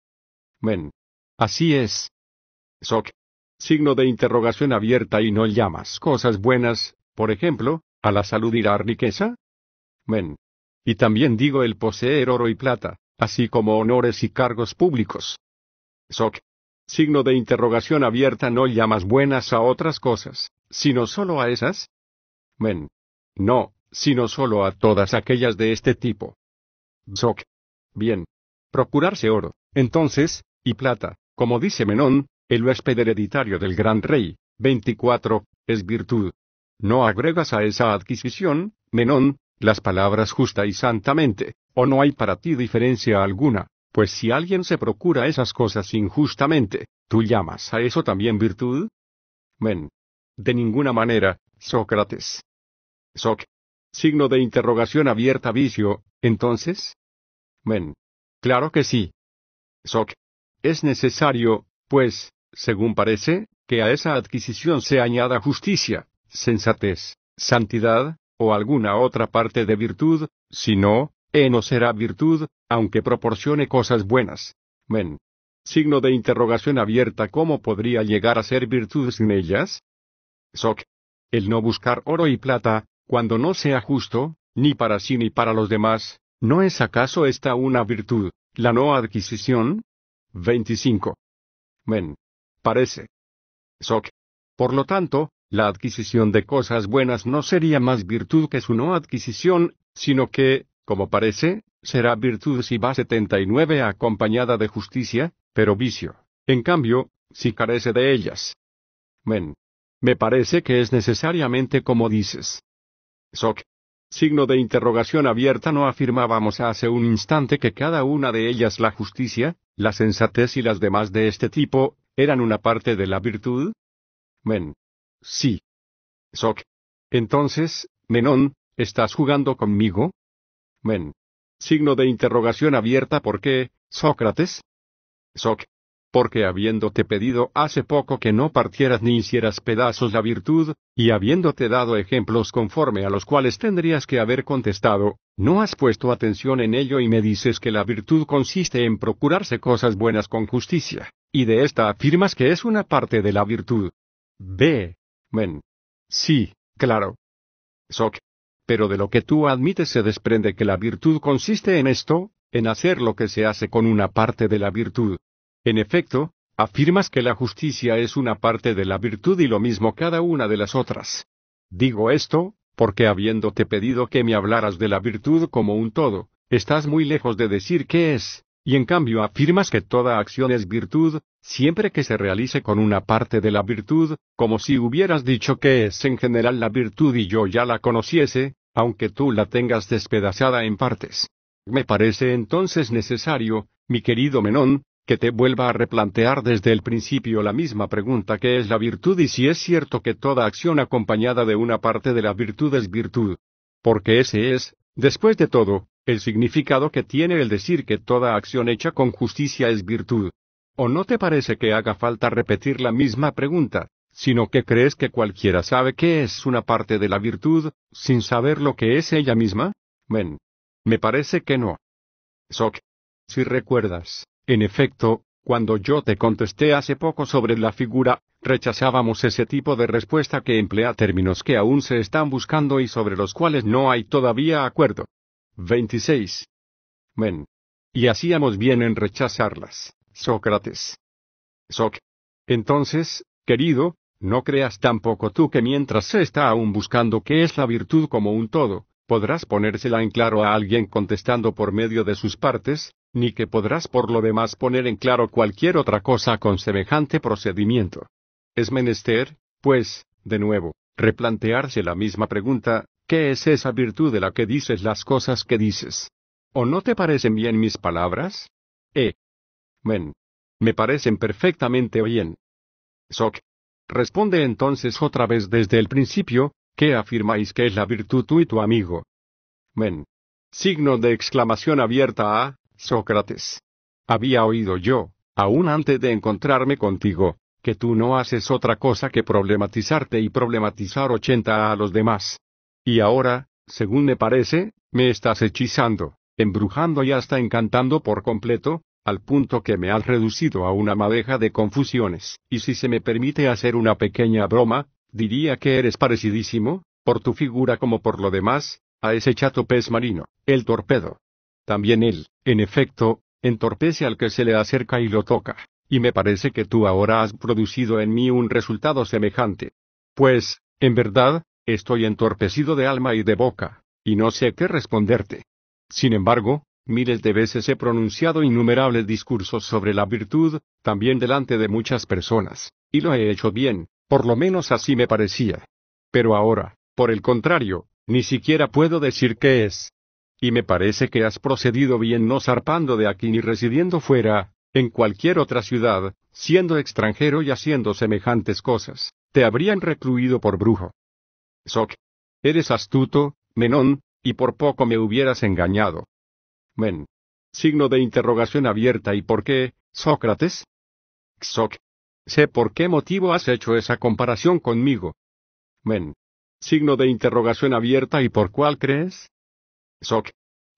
Men. Así es. Soc. Signo de interrogación abierta y no llamas cosas buenas, por ejemplo, a la salud y la riqueza. Men. Y también digo el poseer oro y plata, así como honores y cargos públicos. SOC. Signo de interrogación abierta no llamas buenas a otras cosas, sino solo a esas. Men. No, sino solo a todas aquellas de este tipo. SOC. Bien. Procurarse oro, entonces, y plata, como dice Menón, el huésped hereditario del gran rey, 24, es virtud. No agregas a esa adquisición, Menón, las palabras justa y santamente, o no hay para ti diferencia alguna, pues si alguien se procura esas cosas injustamente, ¿tú llamas a eso también virtud? Men. De ninguna manera, Sócrates. Soc. Signo de interrogación abierta vicio, entonces? Men. Claro que sí. Soc. Es necesario, pues, según parece, que a esa adquisición se añada justicia, sensatez, santidad, o alguna otra parte de virtud, no, E no será virtud, aunque proporcione cosas buenas. Men. Signo de interrogación abierta ¿Cómo podría llegar a ser virtud sin ellas? Soc. El no buscar oro y plata, cuando no sea justo, ni para sí ni para los demás, ¿no es acaso esta una virtud, la no adquisición? 25. Men. Parece. Soc. Por lo tanto, la adquisición de cosas buenas no sería más virtud que su no adquisición, sino que, como parece, será virtud si va 79 acompañada de justicia, pero vicio, en cambio, si carece de ellas. Men. Me parece que es necesariamente como dices. Soc. Signo de interrogación abierta no afirmábamos hace un instante que cada una de ellas la justicia, la sensatez y las demás de este tipo, eran una parte de la virtud? Men. Sí. Soc. Entonces, Menón, ¿estás jugando conmigo? Men. Signo de interrogación abierta ¿por qué, Sócrates? Soc. Porque habiéndote pedido hace poco que no partieras ni hicieras pedazos la virtud, y habiéndote dado ejemplos conforme a los cuales tendrías que haber contestado, no has puesto atención en ello y me dices que la virtud consiste en procurarse cosas buenas con justicia, y de esta afirmas que es una parte de la virtud. B. Men. Sí, claro. Sok. Pero de lo que tú admites se desprende que la virtud consiste en esto, en hacer lo que se hace con una parte de la virtud. En efecto, afirmas que la justicia es una parte de la virtud y lo mismo cada una de las otras. Digo esto, porque habiéndote pedido que me hablaras de la virtud como un todo, estás muy lejos de decir qué es, y en cambio afirmas que toda acción es virtud, siempre que se realice con una parte de la virtud, como si hubieras dicho que es en general la virtud y yo ya la conociese, aunque tú la tengas despedazada en partes. Me parece entonces necesario, mi querido Menón, que te vuelva a replantear desde el principio la misma pregunta que es la virtud y si es cierto que toda acción acompañada de una parte de la virtud es virtud. Porque ese es, después de todo, el significado que tiene el decir que toda acción hecha con justicia es virtud. ¿O no te parece que haga falta repetir la misma pregunta, sino que crees que cualquiera sabe qué es una parte de la virtud, sin saber lo que es ella misma? Ven. Me parece que no. Sok. Si recuerdas, en efecto, cuando yo te contesté hace poco sobre la figura, rechazábamos ese tipo de respuesta que emplea términos que aún se están buscando y sobre los cuales no hay todavía acuerdo. 26. Men. Y hacíamos bien en rechazarlas, Sócrates. Soc. Entonces, querido, no creas tampoco tú que mientras se está aún buscando qué es la virtud como un todo, podrás ponérsela en claro a alguien contestando por medio de sus partes, ni que podrás por lo demás poner en claro cualquier otra cosa con semejante procedimiento. Es menester, pues, de nuevo, replantearse la misma pregunta, ¿Qué es esa virtud de la que dices las cosas que dices? ¿O no te parecen bien mis palabras? Eh. Men. Me parecen perfectamente bien. Soc. Responde entonces otra vez desde el principio, ¿qué afirmáis que es la virtud tú y tu amigo? Men. Signo de exclamación abierta a Sócrates. Había oído yo, aún antes de encontrarme contigo, que tú no haces otra cosa que problematizarte y problematizar ochenta a los demás. Y ahora, según me parece, me estás hechizando, embrujando y hasta encantando por completo, al punto que me has reducido a una madeja de confusiones. Y si se me permite hacer una pequeña broma, diría que eres parecidísimo, por tu figura como por lo demás, a ese chato pez marino, el torpedo. También él, en efecto, entorpece al que se le acerca y lo toca, y me parece que tú ahora has producido en mí un resultado semejante. Pues, en verdad, Estoy entorpecido de alma y de boca, y no sé qué responderte. Sin embargo, miles de veces he pronunciado innumerables discursos sobre la virtud, también delante de muchas personas, y lo he hecho bien, por lo menos así me parecía. Pero ahora, por el contrario, ni siquiera puedo decir qué es. Y me parece que has procedido bien no zarpando de aquí ni residiendo fuera, en cualquier otra ciudad, siendo extranjero y haciendo semejantes cosas, te habrían recluido por brujo. Soc. Eres astuto, Menón, y por poco me hubieras engañado. Men. Signo de interrogación abierta y por qué, Sócrates? Soc. Sé por qué motivo has hecho esa comparación conmigo. Men. Signo de interrogación abierta y por cuál crees? Soc.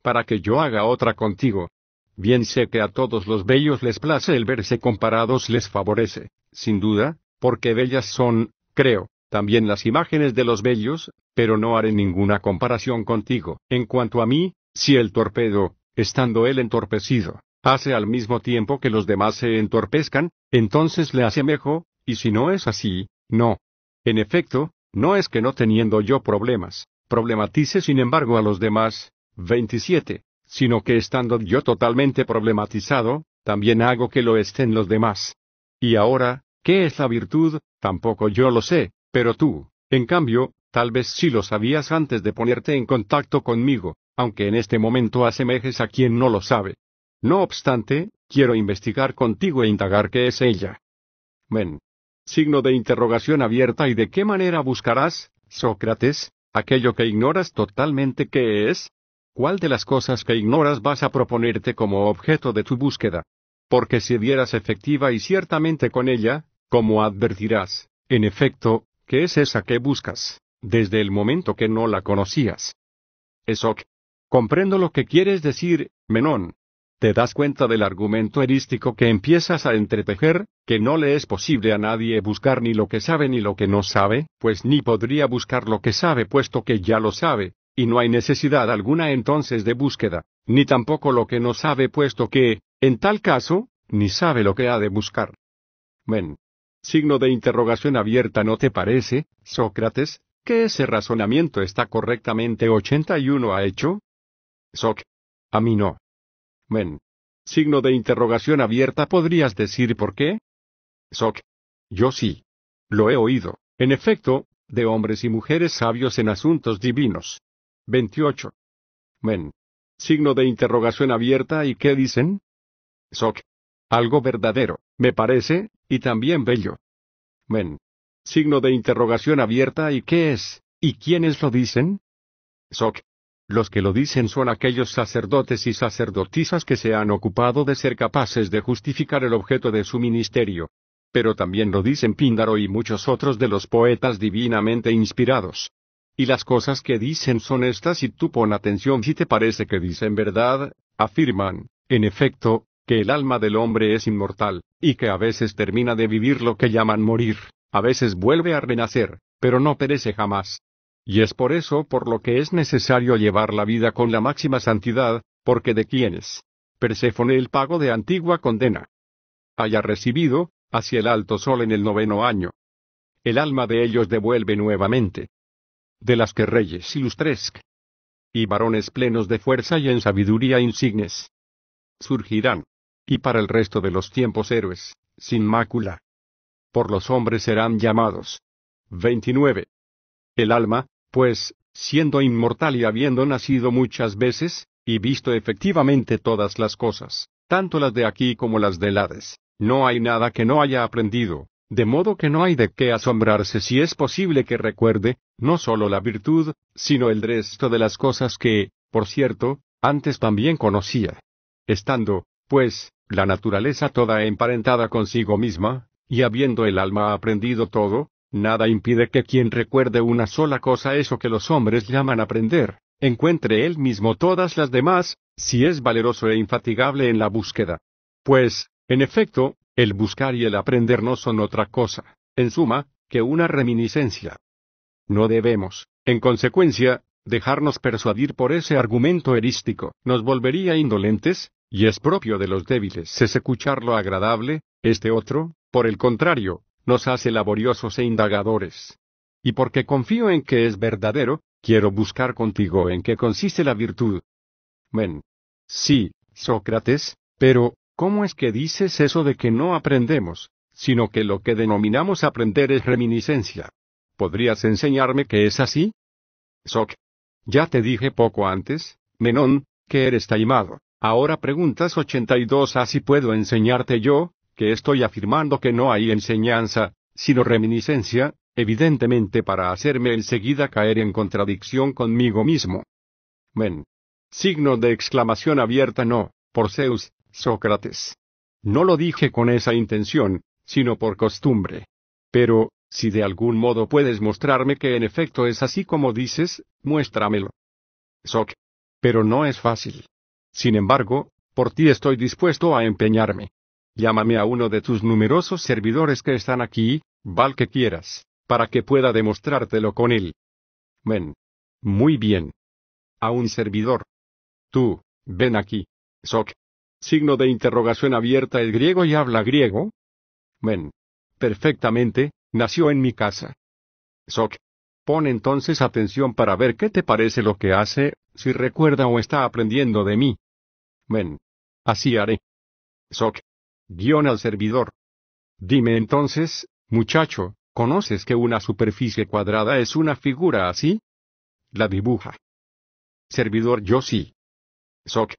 Para que yo haga otra contigo. Bien sé que a todos los bellos les place el verse comparados les favorece, sin duda, porque bellas son, creo, también las imágenes de los bellos, pero no haré ninguna comparación contigo. En cuanto a mí, si el torpedo, estando él entorpecido, hace al mismo tiempo que los demás se entorpezcan, entonces le hace mejor, y si no es así, no. En efecto, no es que no teniendo yo problemas, problematice sin embargo a los demás, 27, sino que estando yo totalmente problematizado, también hago que lo estén los demás. Y ahora, ¿qué es la virtud? Tampoco yo lo sé, pero tú, en cambio, tal vez sí lo sabías antes de ponerte en contacto conmigo, aunque en este momento asemejes a quien no lo sabe. No obstante, quiero investigar contigo e indagar qué es ella. Men. Signo de interrogación abierta y de qué manera buscarás, Sócrates, aquello que ignoras totalmente qué es. ¿Cuál de las cosas que ignoras vas a proponerte como objeto de tu búsqueda? Porque si vieras efectiva y ciertamente con ella, como advertirás, en efecto, que es esa que buscas, desde el momento que no la conocías. eso Comprendo lo que quieres decir, Menón. Te das cuenta del argumento erístico que empiezas a entretejer, que no le es posible a nadie buscar ni lo que sabe ni lo que no sabe, pues ni podría buscar lo que sabe puesto que ya lo sabe, y no hay necesidad alguna entonces de búsqueda, ni tampoco lo que no sabe puesto que, en tal caso, ni sabe lo que ha de buscar. Men. Signo de interrogación abierta, ¿no te parece, Sócrates, que ese razonamiento está correctamente 81 ha hecho? Soc. A mí no. Men. Signo de interrogación abierta, ¿podrías decir por qué? Soc. Yo sí. Lo he oído, en efecto, de hombres y mujeres sabios en asuntos divinos. 28. Men. Signo de interrogación abierta, ¿y qué dicen? Soc. Algo verdadero, me parece, y también bello. Men. Signo de interrogación abierta y qué es, y quiénes lo dicen? Soc. Los que lo dicen son aquellos sacerdotes y sacerdotisas que se han ocupado de ser capaces de justificar el objeto de su ministerio. Pero también lo dicen Píndaro y muchos otros de los poetas divinamente inspirados. Y las cosas que dicen son estas y tú pon atención si te parece que dicen verdad, afirman, en efecto, que el alma del hombre es inmortal, y que a veces termina de vivir lo que llaman morir, a veces vuelve a renacer, pero no perece jamás. Y es por eso por lo que es necesario llevar la vida con la máxima santidad, porque de quienes Perséfone el pago de antigua condena haya recibido, hacia el alto sol en el noveno año. El alma de ellos devuelve nuevamente. De las que reyes ilustresc y varones plenos de fuerza y en sabiduría insignes surgirán y para el resto de los tiempos héroes, sin mácula. Por los hombres serán llamados. 29. El alma, pues, siendo inmortal y habiendo nacido muchas veces, y visto efectivamente todas las cosas, tanto las de aquí como las de Hades, no hay nada que no haya aprendido, de modo que no hay de qué asombrarse si es posible que recuerde, no sólo la virtud, sino el resto de las cosas que, por cierto, antes también conocía. Estando, pues, la naturaleza toda emparentada consigo misma, y habiendo el alma aprendido todo, nada impide que quien recuerde una sola cosa eso que los hombres llaman aprender, encuentre él mismo todas las demás, si es valeroso e infatigable en la búsqueda. Pues, en efecto, el buscar y el aprender no son otra cosa, en suma, que una reminiscencia. No debemos, en consecuencia, dejarnos persuadir por ese argumento erístico, nos volvería indolentes, y es propio de los débiles es escuchar lo agradable, este otro, por el contrario, nos hace laboriosos e indagadores. Y porque confío en que es verdadero, quiero buscar contigo en qué consiste la virtud. Men. Sí, Sócrates, pero, ¿cómo es que dices eso de que no aprendemos, sino que lo que denominamos aprender es reminiscencia? ¿Podrías enseñarme que es así? Soc. Ya te dije poco antes, Menón, que eres taimado. Ahora preguntas 82 así puedo enseñarte yo, que estoy afirmando que no hay enseñanza, sino reminiscencia, evidentemente para hacerme enseguida caer en contradicción conmigo mismo. Men. Signo de exclamación abierta no, por Zeus, Sócrates. No lo dije con esa intención, sino por costumbre. Pero, si de algún modo puedes mostrarme que en efecto es así como dices, muéstramelo. Soc. Pero no es fácil. Sin embargo, por ti estoy dispuesto a empeñarme. Llámame a uno de tus numerosos servidores que están aquí, val que quieras, para que pueda demostrártelo con él. Men. Muy bien. A un servidor. Tú, ven aquí. Sok. Signo de interrogación abierta el griego y habla griego. Men. Perfectamente, nació en mi casa. Sok. Pon entonces atención para ver qué te parece lo que hace, si recuerda o está aprendiendo de mí. Ven. Así haré. Soc. Guión al servidor. Dime entonces, muchacho, ¿conoces que una superficie cuadrada es una figura así? La dibuja. Servidor yo sí. Soc.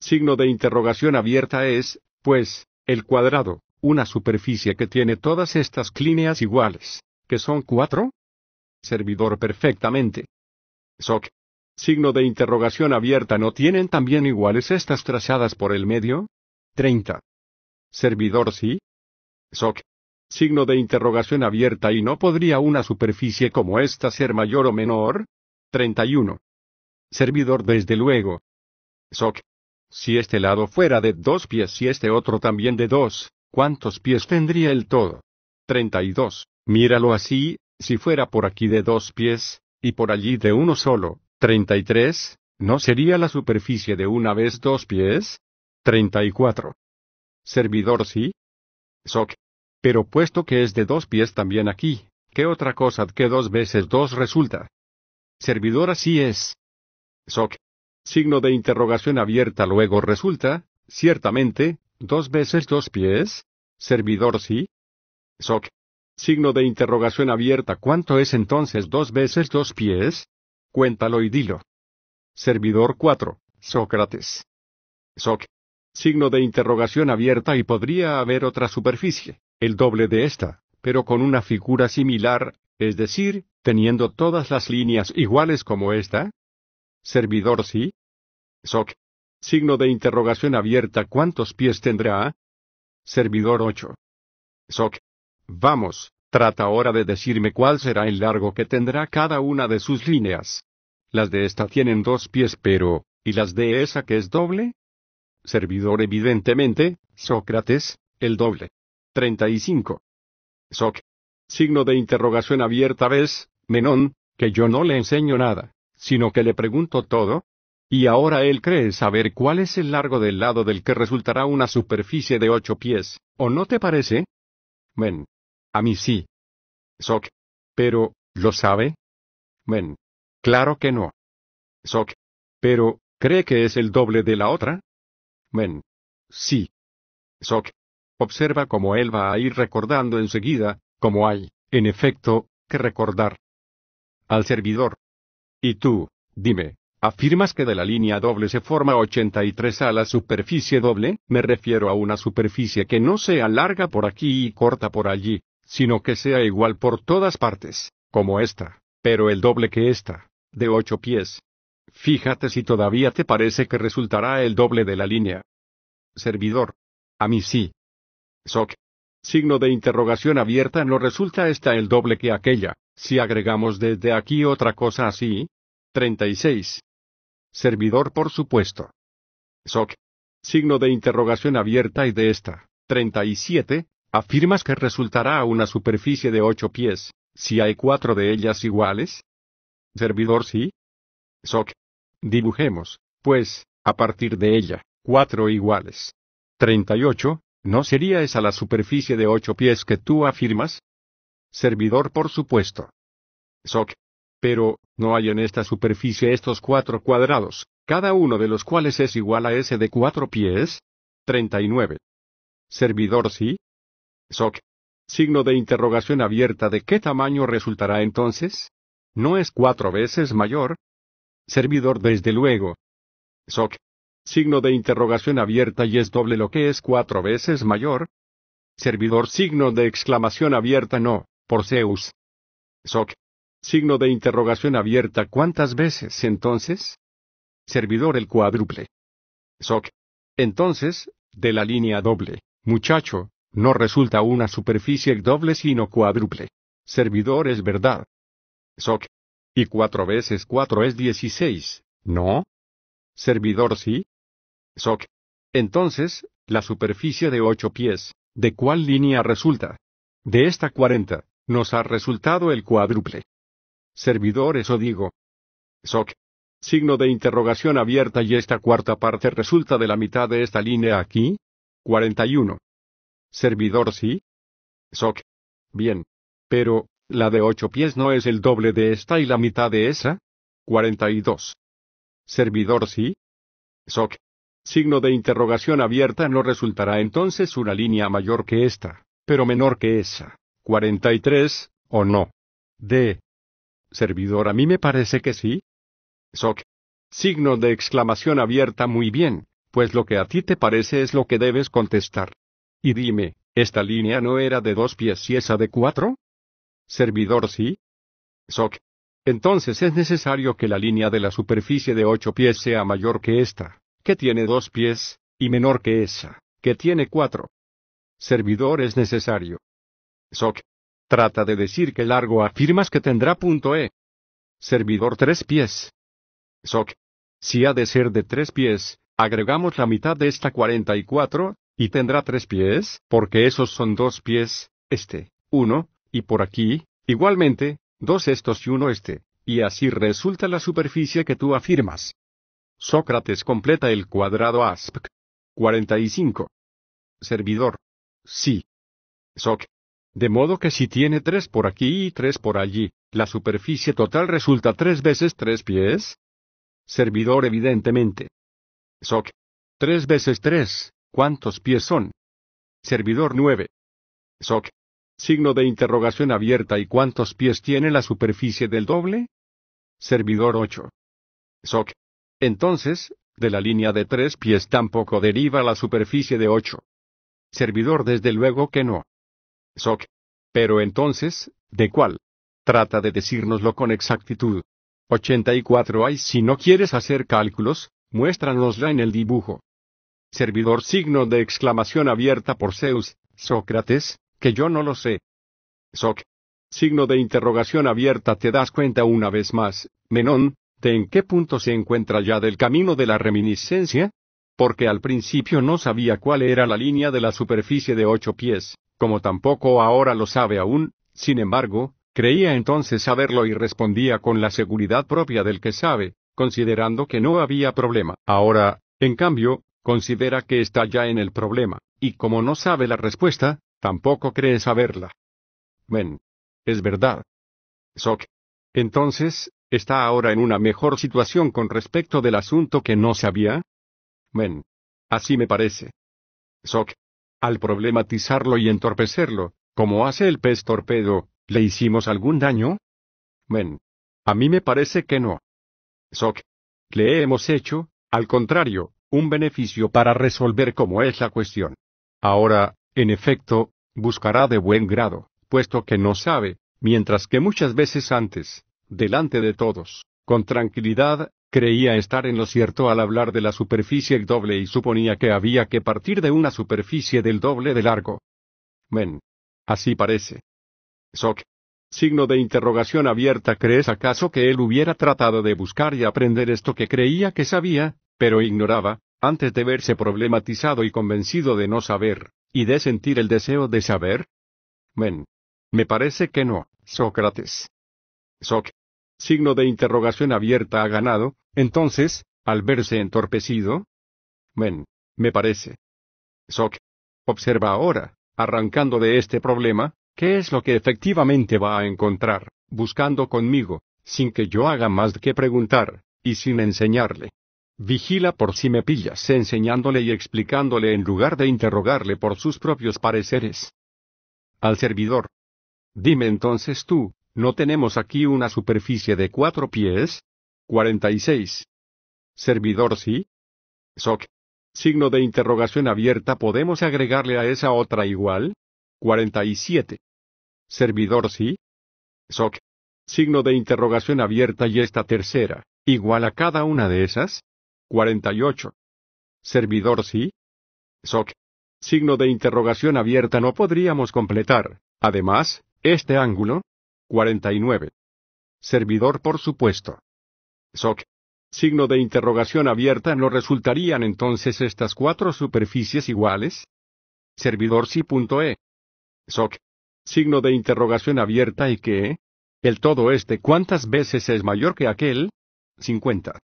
Signo de interrogación abierta es, pues, el cuadrado, una superficie que tiene todas estas líneas iguales, que son cuatro, servidor perfectamente. SOC. Signo de interrogación abierta ¿no tienen también iguales estas trazadas por el medio? 30. Servidor sí. SOC. Signo de interrogación abierta y no podría una superficie como esta ser mayor o menor? 31. Servidor desde luego. SOC. Si este lado fuera de dos pies y este otro también de dos, ¿cuántos pies tendría el todo? 32. Míralo así, si fuera por aquí de dos pies, y por allí de uno solo, 33, ¿no sería la superficie de una vez dos pies? 34. Servidor sí. Soc. Pero puesto que es de dos pies también aquí, ¿qué otra cosa que dos veces dos resulta? Servidor así es. Soc. Signo de interrogación abierta luego resulta, ciertamente, dos veces dos pies. Servidor sí. Soc. Signo de interrogación abierta. ¿Cuánto es entonces dos veces dos pies? Cuéntalo y dilo. Servidor 4. Sócrates. Soc. Signo de interrogación abierta y podría haber otra superficie, el doble de esta, pero con una figura similar, es decir, teniendo todas las líneas iguales como esta. Servidor sí. Soc. Signo de interrogación abierta. ¿Cuántos pies tendrá? Servidor 8. Soc. Vamos, trata ahora de decirme cuál será el largo que tendrá cada una de sus líneas. Las de esta tienen dos pies pero, ¿y las de esa que es doble? Servidor evidentemente, Sócrates, el doble. 35. Soc. Signo de interrogación abierta ves, Menón, que yo no le enseño nada, sino que le pregunto todo. Y ahora él cree saber cuál es el largo del lado del que resultará una superficie de ocho pies, ¿o no te parece? Men. A mí sí. Soc. Pero, ¿lo sabe? Men. Claro que no. Soc. Pero, ¿cree que es el doble de la otra? Men. Sí. Soc. Observa cómo él va a ir recordando enseguida, como hay, en efecto, que recordar. Al servidor. Y tú, dime, ¿afirmas que de la línea doble se forma 83 a la superficie doble? Me refiero a una superficie que no sea larga por aquí y corta por allí sino que sea igual por todas partes, como esta, pero el doble que esta, de ocho pies. Fíjate si todavía te parece que resultará el doble de la línea. Servidor. A mí sí. Soc. Signo de interrogación abierta no resulta esta el doble que aquella, si agregamos desde aquí otra cosa así. 36. Servidor por supuesto. Soc. Signo de interrogación abierta y de esta. 37, afirmas que resultará una superficie de ocho pies, si hay cuatro de ellas iguales? Servidor sí. Soc. Dibujemos, pues, a partir de ella, cuatro iguales. 38. ¿No sería esa la superficie de ocho pies que tú afirmas? Servidor por supuesto. Soc. Pero, no hay en esta superficie estos cuatro cuadrados, cada uno de los cuales es igual a ese de cuatro pies? 39. Servidor sí. Soc. Signo de interrogación abierta de qué tamaño resultará entonces? ¿No es cuatro veces mayor? Servidor desde luego. Soc. Signo de interrogación abierta y es doble lo que es cuatro veces mayor. Servidor signo de exclamación abierta no, por Zeus. Soc. Signo de interrogación abierta ¿cuántas veces entonces? Servidor el cuádruple. Soc. Entonces, de la línea doble, muchacho, no resulta una superficie doble sino cuádruple. Servidor es verdad. SOC. Y cuatro veces cuatro es dieciséis, ¿no? Servidor sí. SOC. Entonces, la superficie de ocho pies, ¿de cuál línea resulta? De esta cuarenta, nos ha resultado el cuádruple. Servidor eso digo. SOC. Signo de interrogación abierta y esta cuarta parte resulta de la mitad de esta línea aquí. 41. Servidor sí. Soc. Bien. Pero, ¿la de ocho pies no es el doble de esta y la mitad de esa? 42. Servidor sí. Soc. Signo de interrogación abierta no resultará entonces una línea mayor que esta, pero menor que esa. 43, ¿o no? D. Servidor a mí me parece que sí. Soc. Signo de exclamación abierta muy bien, pues lo que a ti te parece es lo que debes contestar. Y dime, ¿esta línea no era de dos pies y esa de cuatro? Servidor sí. SOC. Entonces es necesario que la línea de la superficie de ocho pies sea mayor que esta, que tiene dos pies, y menor que esa, que tiene cuatro. Servidor es necesario. SOC. Trata de decir que largo afirmas que tendrá punto E. Servidor tres pies. SOC. Si ha de ser de tres pies, agregamos la mitad de esta cuarenta y cuatro, y tendrá tres pies, porque esos son dos pies, este, uno, y por aquí, igualmente, dos estos y uno este, y así resulta la superficie que tú afirmas. Sócrates completa el cuadrado ASP. 45. Servidor. Sí. Soc. De modo que si tiene tres por aquí y tres por allí, la superficie total resulta tres veces tres pies. Servidor evidentemente. Soc. Tres veces tres, ¿Cuántos pies son? Servidor 9. SOC. Signo de interrogación abierta y cuántos pies tiene la superficie del doble? Servidor 8. SOC. Entonces, de la línea de tres pies tampoco deriva la superficie de 8. Servidor desde luego que no. SOC. Pero entonces, ¿de cuál? Trata de decírnoslo con exactitud. 84 hay si no quieres hacer cálculos, muéstranosla en el dibujo servidor signo de exclamación abierta por Zeus, Sócrates, que yo no lo sé. Soc. Signo de interrogación abierta te das cuenta una vez más, Menón, de en qué punto se encuentra ya del camino de la reminiscencia? Porque al principio no sabía cuál era la línea de la superficie de ocho pies, como tampoco ahora lo sabe aún, sin embargo, creía entonces saberlo y respondía con la seguridad propia del que sabe, considerando que no había problema. Ahora, en cambio, considera que está ya en el problema, y como no sabe la respuesta, tampoco cree saberla. Men. Es verdad. Sok. Entonces, ¿está ahora en una mejor situación con respecto del asunto que no sabía? Men. Así me parece. Sok. Al problematizarlo y entorpecerlo, como hace el pez torpedo, ¿le hicimos algún daño? Men. A mí me parece que no. Sok. Le hemos hecho, al contrario, un beneficio para resolver cómo es la cuestión. Ahora, en efecto, buscará de buen grado, puesto que no sabe, mientras que muchas veces antes, delante de todos, con tranquilidad, creía estar en lo cierto al hablar de la superficie doble y suponía que había que partir de una superficie del doble de largo. Men. Así parece. Sok. Signo de interrogación abierta. ¿Crees acaso que él hubiera tratado de buscar y aprender esto que creía que sabía, pero ignoraba, antes de verse problematizado y convencido de no saber, y de sentir el deseo de saber? Men. Me parece que no, Sócrates. Soc. Signo de interrogación abierta ha ganado, entonces, al verse entorpecido? Men. Me parece. Soc. Observa ahora, arrancando de este problema, qué es lo que efectivamente va a encontrar, buscando conmigo, sin que yo haga más que preguntar, y sin enseñarle. Vigila por si me pillas enseñándole y explicándole en lugar de interrogarle por sus propios pareceres. Al servidor. Dime entonces tú, ¿no tenemos aquí una superficie de cuatro pies? 46. Servidor sí. Soc. Signo de interrogación abierta podemos agregarle a esa otra igual. 47. Servidor sí. Soc. Signo de interrogación abierta y esta tercera, igual a cada una de esas. 48. Servidor sí. SOC. Signo de interrogación abierta no podríamos completar. Además, este ángulo. 49. Servidor por supuesto. SOC. Signo de interrogación abierta no resultarían entonces estas cuatro superficies iguales. Servidor sí.e. SOC. Signo de interrogación abierta y que. El todo este cuántas veces es mayor que aquel. 50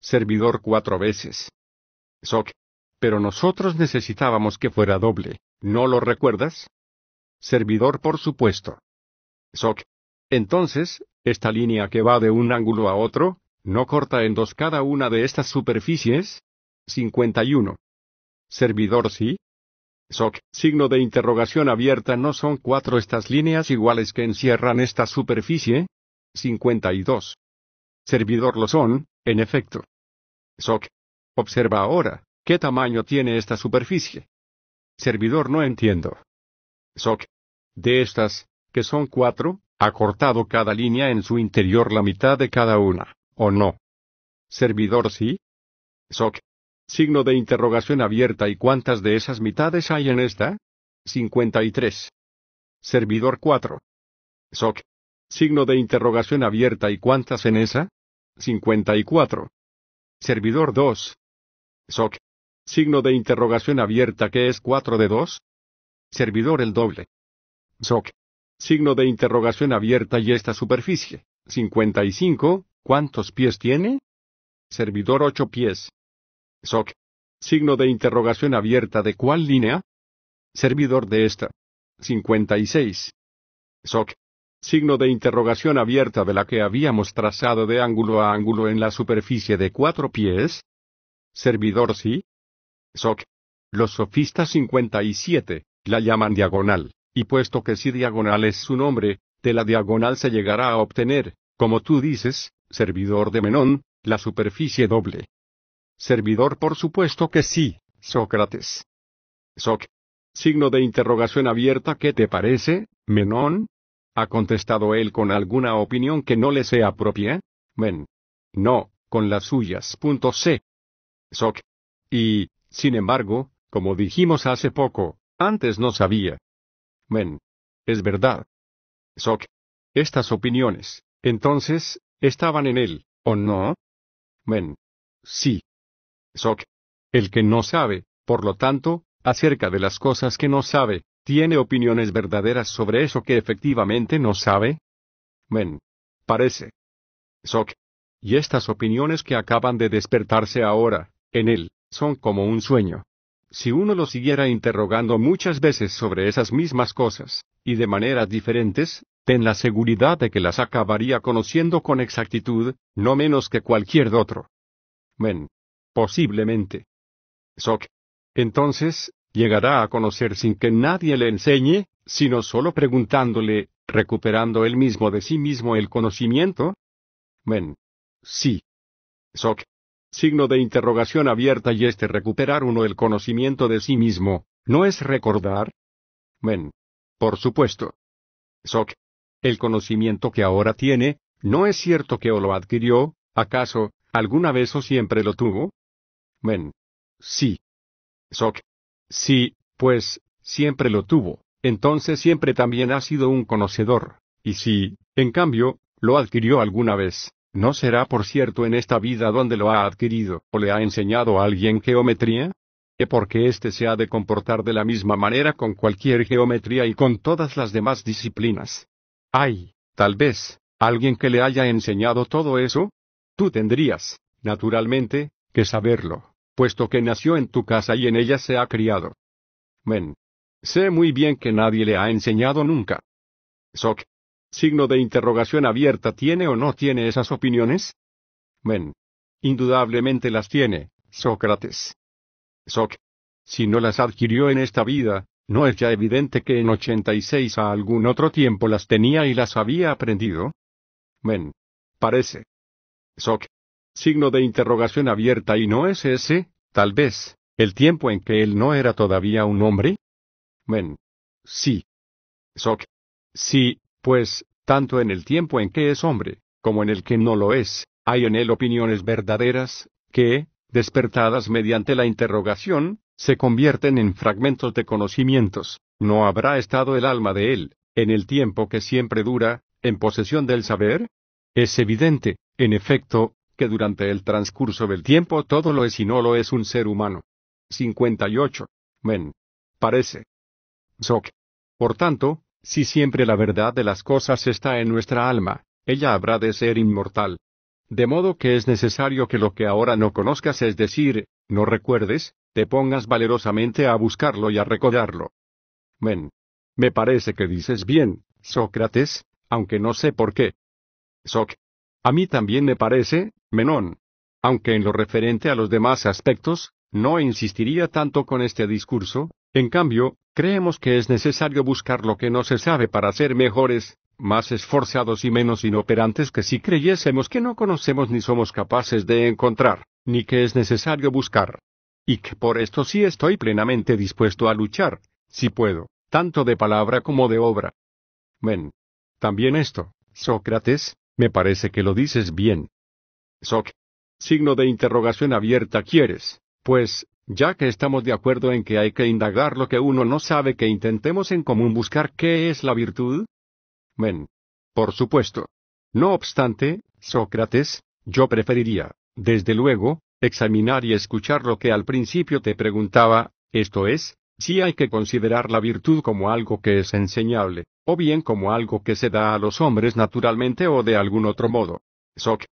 servidor cuatro veces. Soc. Pero nosotros necesitábamos que fuera doble, ¿no lo recuerdas? Servidor por supuesto. Soc. Entonces, esta línea que va de un ángulo a otro, ¿no corta en dos cada una de estas superficies? 51. Servidor sí. Soc, signo de interrogación abierta, ¿no son cuatro estas líneas iguales que encierran esta superficie? 52 servidor lo son, en efecto. Soc. Observa ahora, ¿qué tamaño tiene esta superficie? Servidor no entiendo. Soc. De estas, que son cuatro, ha cortado cada línea en su interior la mitad de cada una, ¿o no? Servidor sí. Soc. Signo de interrogación abierta y cuántas de esas mitades hay en esta? 53. Servidor 4. Soc. Signo de interrogación abierta y cuántas en esa? 54. Servidor 2. SOC. Signo de interrogación abierta que es 4 de 2. Servidor el doble. SOC. Signo de interrogación abierta y esta superficie. 55. ¿Cuántos pies tiene? Servidor 8 pies. SOC. Signo de interrogación abierta de cuál línea? Servidor de esta. 56. SOC signo de interrogación abierta de la que habíamos trazado de ángulo a ángulo en la superficie de cuatro pies? Servidor sí. Soc. Los sofistas 57, la llaman diagonal, y puesto que sí diagonal es su nombre, de la diagonal se llegará a obtener, como tú dices, servidor de Menón, la superficie doble. Servidor por supuesto que sí, Sócrates. Soc. Signo de interrogación abierta ¿qué te parece, Menón? ¿Ha contestado él con alguna opinión que no le sea propia? Men. No, con las suyas. Punto C. Soc. Y, sin embargo, como dijimos hace poco, antes no sabía. Men. Es verdad. Soc. Estas opiniones, entonces, estaban en él, ¿o no? Men. Sí. Soc. El que no sabe, por lo tanto, acerca de las cosas que no sabe, ¿Tiene opiniones verdaderas sobre eso que efectivamente no sabe? Men. Parece. Soc. Y estas opiniones que acaban de despertarse ahora, en él, son como un sueño. Si uno lo siguiera interrogando muchas veces sobre esas mismas cosas, y de maneras diferentes, ten la seguridad de que las acabaría conociendo con exactitud, no menos que cualquier otro. Men. Posiblemente. Soc. Entonces, llegará a conocer sin que nadie le enseñe, sino solo preguntándole, recuperando él mismo de sí mismo el conocimiento? Men. Sí. Soc. Signo de interrogación abierta y este recuperar uno el conocimiento de sí mismo, ¿no es recordar? Men. Por supuesto. Soc. El conocimiento que ahora tiene, ¿no es cierto que o lo adquirió, acaso, alguna vez o siempre lo tuvo? Men. Sí. Soc. Sí, pues, siempre lo tuvo, entonces siempre también ha sido un conocedor, y si, en cambio, lo adquirió alguna vez, ¿no será por cierto en esta vida donde lo ha adquirido o le ha enseñado a alguien geometría? ¿Por porque éste se ha de comportar de la misma manera con cualquier geometría y con todas las demás disciplinas? Ay, tal vez, alguien que le haya enseñado todo eso? Tú tendrías, naturalmente, que saberlo puesto que nació en tu casa y en ella se ha criado. Men. Sé muy bien que nadie le ha enseñado nunca. Soc. Signo de interrogación abierta ¿tiene o no tiene esas opiniones? Men. Indudablemente las tiene, Sócrates. Soc. Si no las adquirió en esta vida, ¿no es ya evidente que en 86 a algún otro tiempo las tenía y las había aprendido? Men. Parece. Soc signo de interrogación abierta y no es ese, tal vez, el tiempo en que él no era todavía un hombre? Men. Sí. Soc. Sí, pues, tanto en el tiempo en que es hombre, como en el que no lo es, hay en él opiniones verdaderas, que, despertadas mediante la interrogación, se convierten en fragmentos de conocimientos. ¿No habrá estado el alma de él, en el tiempo que siempre dura, en posesión del saber? Es evidente, en efecto, que durante el transcurso del tiempo todo lo es y no lo es un ser humano. 58. Men. Parece. Soc. Por tanto, si siempre la verdad de las cosas está en nuestra alma, ella habrá de ser inmortal. De modo que es necesario que lo que ahora no conozcas, es decir, no recuerdes, te pongas valerosamente a buscarlo y a recordarlo. Men. Me parece que dices bien, Sócrates, aunque no sé por qué. Soc. A mí también me parece, Menón. Aunque en lo referente a los demás aspectos, no insistiría tanto con este discurso, en cambio, creemos que es necesario buscar lo que no se sabe para ser mejores, más esforzados y menos inoperantes que si creyésemos que no conocemos ni somos capaces de encontrar, ni que es necesario buscar. Y que por esto sí estoy plenamente dispuesto a luchar, si puedo, tanto de palabra como de obra. Men. También esto, Sócrates, me parece que lo dices bien. Soc. Signo de interrogación abierta quieres. Pues, ya que estamos de acuerdo en que hay que indagar lo que uno no sabe, que intentemos en común buscar qué es la virtud. Men. Por supuesto. No obstante, Sócrates, yo preferiría, desde luego, examinar y escuchar lo que al principio te preguntaba, esto es, si hay que considerar la virtud como algo que es enseñable, o bien como algo que se da a los hombres naturalmente o de algún otro modo. Soc.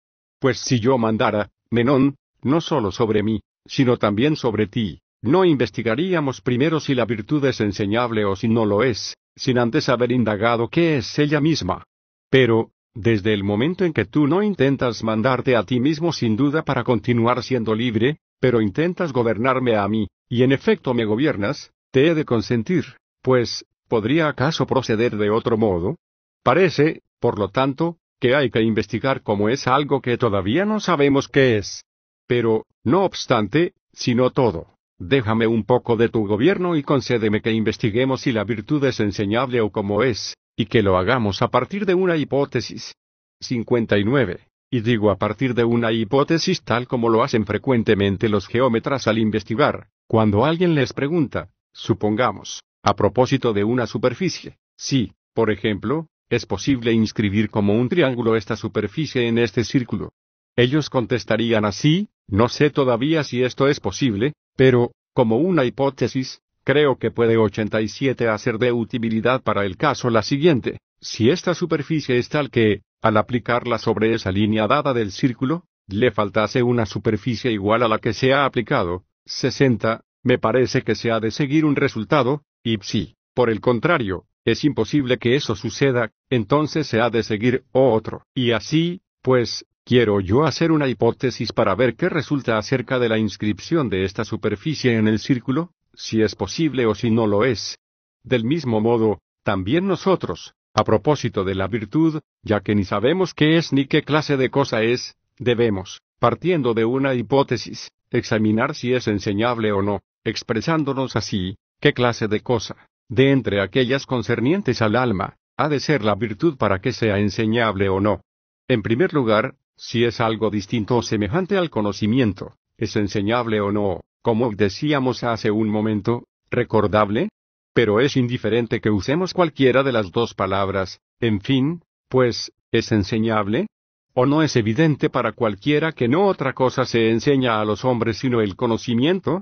Pues si yo mandara, Menón, no solo sobre mí, sino también sobre ti, no investigaríamos primero si la virtud es enseñable o si no lo es, sin antes haber indagado qué es ella misma. Pero, desde el momento en que tú no intentas mandarte a ti mismo sin duda para continuar siendo libre, pero intentas gobernarme a mí, y en efecto me gobiernas, te he de consentir, pues, ¿podría acaso proceder de otro modo? Parece, por lo tanto, que hay que investigar cómo es algo que todavía no sabemos qué es. Pero, no obstante, sino todo. Déjame un poco de tu gobierno y concédeme que investiguemos si la virtud es enseñable o cómo es, y que lo hagamos a partir de una hipótesis. 59. Y digo a partir de una hipótesis tal como lo hacen frecuentemente los geómetras al investigar, cuando alguien les pregunta, supongamos, a propósito de una superficie, si, por ejemplo, es posible inscribir como un triángulo esta superficie en este círculo. Ellos contestarían así, no sé todavía si esto es posible, pero, como una hipótesis, creo que puede 87 hacer de utilidad para el caso la siguiente. Si esta superficie es tal que, al aplicarla sobre esa línea dada del círculo, le faltase una superficie igual a la que se ha aplicado, 60, me parece que se ha de seguir un resultado, y si, por el contrario, es imposible que eso suceda, entonces se ha de seguir oh otro. Y así, pues, quiero yo hacer una hipótesis para ver qué resulta acerca de la inscripción de esta superficie en el círculo, si es posible o si no lo es. Del mismo modo, también nosotros, a propósito de la virtud, ya que ni sabemos qué es ni qué clase de cosa es, debemos, partiendo de una hipótesis, examinar si es enseñable o no, expresándonos así, qué clase de cosa, de entre aquellas concernientes al alma, ha de ser la virtud para que sea enseñable o no. En primer lugar, si es algo distinto o semejante al conocimiento, es enseñable o no, como decíamos hace un momento, recordable, pero es indiferente que usemos cualquiera de las dos palabras, en fin, pues, ¿es enseñable? ¿O no es evidente para cualquiera que no otra cosa se enseña a los hombres sino el conocimiento?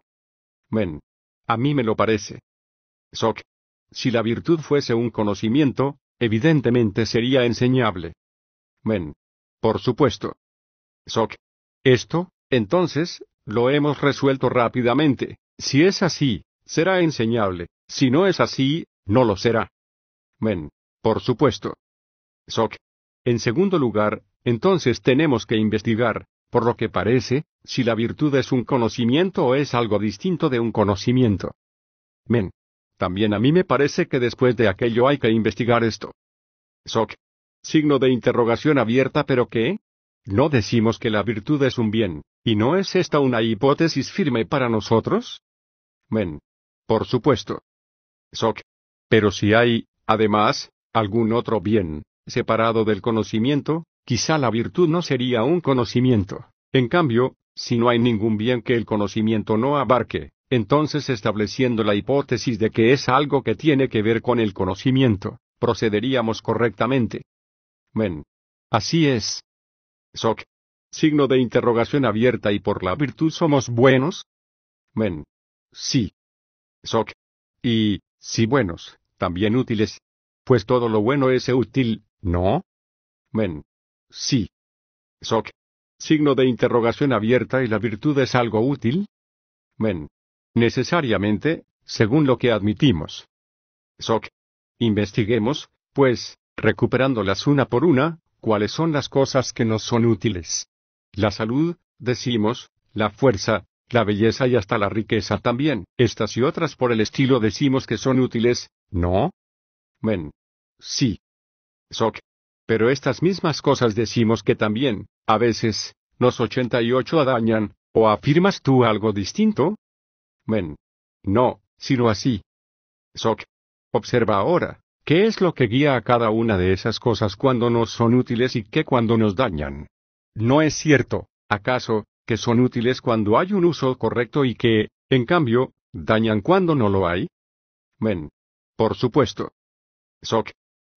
Men. A mí me lo parece. Si la virtud fuese un conocimiento, evidentemente sería enseñable. Men. Por supuesto. Soc. Esto, entonces, lo hemos resuelto rápidamente. Si es así, será enseñable. Si no es así, no lo será. Men. Por supuesto. Soc. En segundo lugar, entonces tenemos que investigar, por lo que parece, si la virtud es un conocimiento o es algo distinto de un conocimiento. Men. También a mí me parece que después de aquello hay que investigar esto. Soc. Signo de interrogación abierta, pero ¿qué? ¿No decimos que la virtud es un bien, y no es esta una hipótesis firme para nosotros? Men. Por supuesto. Soc. Pero si hay, además, algún otro bien, separado del conocimiento, quizá la virtud no sería un conocimiento. En cambio, si no hay ningún bien que el conocimiento no abarque, entonces estableciendo la hipótesis de que es algo que tiene que ver con el conocimiento, procederíamos correctamente. Men. Así es. Soc. Signo de interrogación abierta y por la virtud somos buenos. Men. Sí. Soc. Y, si buenos, también útiles. Pues todo lo bueno es útil, ¿no? Men. Sí. Soc. Signo de interrogación abierta y la virtud es algo útil. Men necesariamente, según lo que admitimos. SOC. Investiguemos, pues, recuperándolas una por una, cuáles son las cosas que nos son útiles. La salud, decimos, la fuerza, la belleza y hasta la riqueza también. Estas y otras por el estilo decimos que son útiles, ¿no? Men. Sí. SOC. Pero estas mismas cosas decimos que también, a veces, nos 88 dañan, ¿o afirmas tú algo distinto? men. No, sino así. Soc. Observa ahora, ¿qué es lo que guía a cada una de esas cosas cuando nos son útiles y qué cuando nos dañan? ¿No es cierto, acaso, que son útiles cuando hay un uso correcto y que, en cambio, dañan cuando no lo hay? Men. Por supuesto. Soc.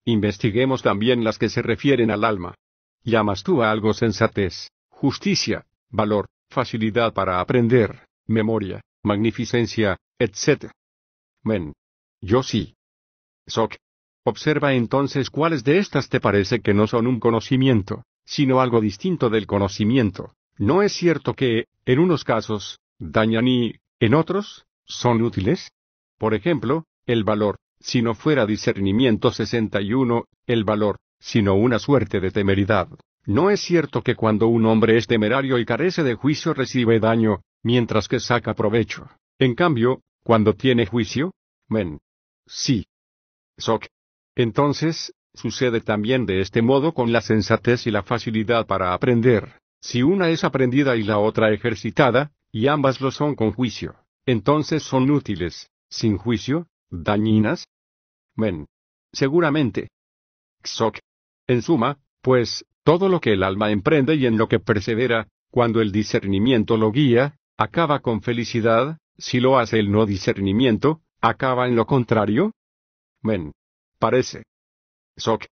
Investiguemos también las que se refieren al alma. Llamas tú a algo sensatez, justicia, valor, facilidad para aprender, memoria, magnificencia, etc. Men. Yo sí. Sok. Observa entonces cuáles de estas te parece que no son un conocimiento, sino algo distinto del conocimiento. ¿No es cierto que, en unos casos, dañan y, en otros, son útiles? Por ejemplo, el valor, si no fuera discernimiento 61, el valor, sino una suerte de temeridad. ¿No es cierto que cuando un hombre es temerario y carece de juicio recibe daño, mientras que saca provecho. En cambio, cuando tiene juicio, men. Sí. Soc. Entonces, sucede también de este modo con la sensatez y la facilidad para aprender. Si una es aprendida y la otra ejercitada, y ambas lo son con juicio, entonces son útiles, sin juicio, dañinas. Men. Seguramente. Xoc. En suma, pues, todo lo que el alma emprende y en lo que persevera, cuando el discernimiento lo guía, acaba con felicidad, si lo hace el no discernimiento, acaba en lo contrario? Men. Parece. Soc.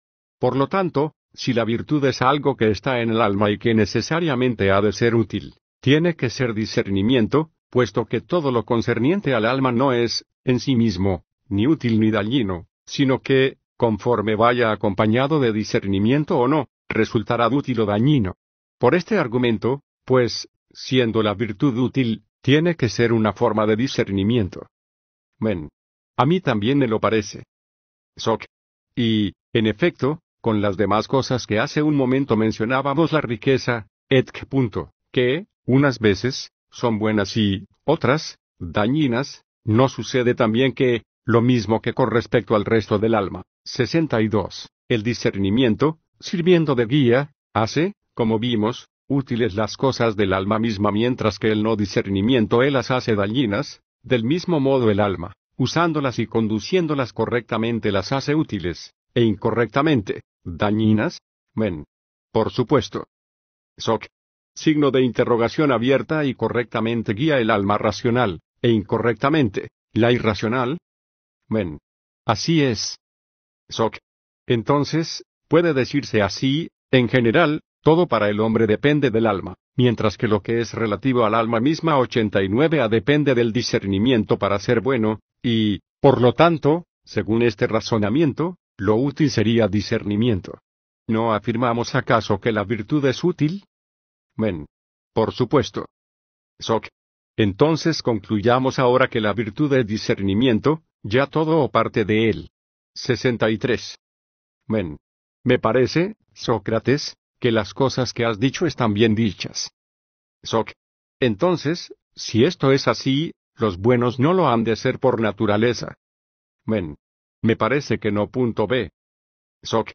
Por lo tanto, si la virtud es algo que está en el alma y que necesariamente ha de ser útil, tiene que ser discernimiento, puesto que todo lo concerniente al alma no es, en sí mismo, ni útil ni dañino, sino que, conforme vaya acompañado de discernimiento o no, resultará útil o dañino. Por este argumento, pues, siendo la virtud útil, tiene que ser una forma de discernimiento. Men. A mí también me lo parece. Soc. Y, en efecto, con las demás cosas que hace un momento mencionábamos la riqueza, etc. que, unas veces, son buenas y, otras, dañinas, no sucede también que, lo mismo que con respecto al resto del alma. 62. El discernimiento, sirviendo de guía, hace, como vimos, útiles las cosas del alma misma mientras que el no discernimiento él las hace dañinas, del mismo modo el alma, usándolas y conduciéndolas correctamente las hace útiles, e incorrectamente, dañinas. Men. Por supuesto. Soc. Signo de interrogación abierta y correctamente guía el alma racional, e incorrectamente, la irracional. Men. Así es. Soc. Entonces, puede decirse así, en general, todo para el hombre depende del alma, mientras que lo que es relativo al alma misma 89A depende del discernimiento para ser bueno, y, por lo tanto, según este razonamiento, lo útil sería discernimiento. ¿No afirmamos acaso que la virtud es útil? Men. Por supuesto. Soc. Entonces concluyamos ahora que la virtud es discernimiento, ya todo o parte de él. 63. Men. Me parece, Sócrates, que las cosas que has dicho están bien dichas. Soc. Entonces, si esto es así, los buenos no lo han de ser por naturaleza. Men. Me parece que no. Punto B. Soc.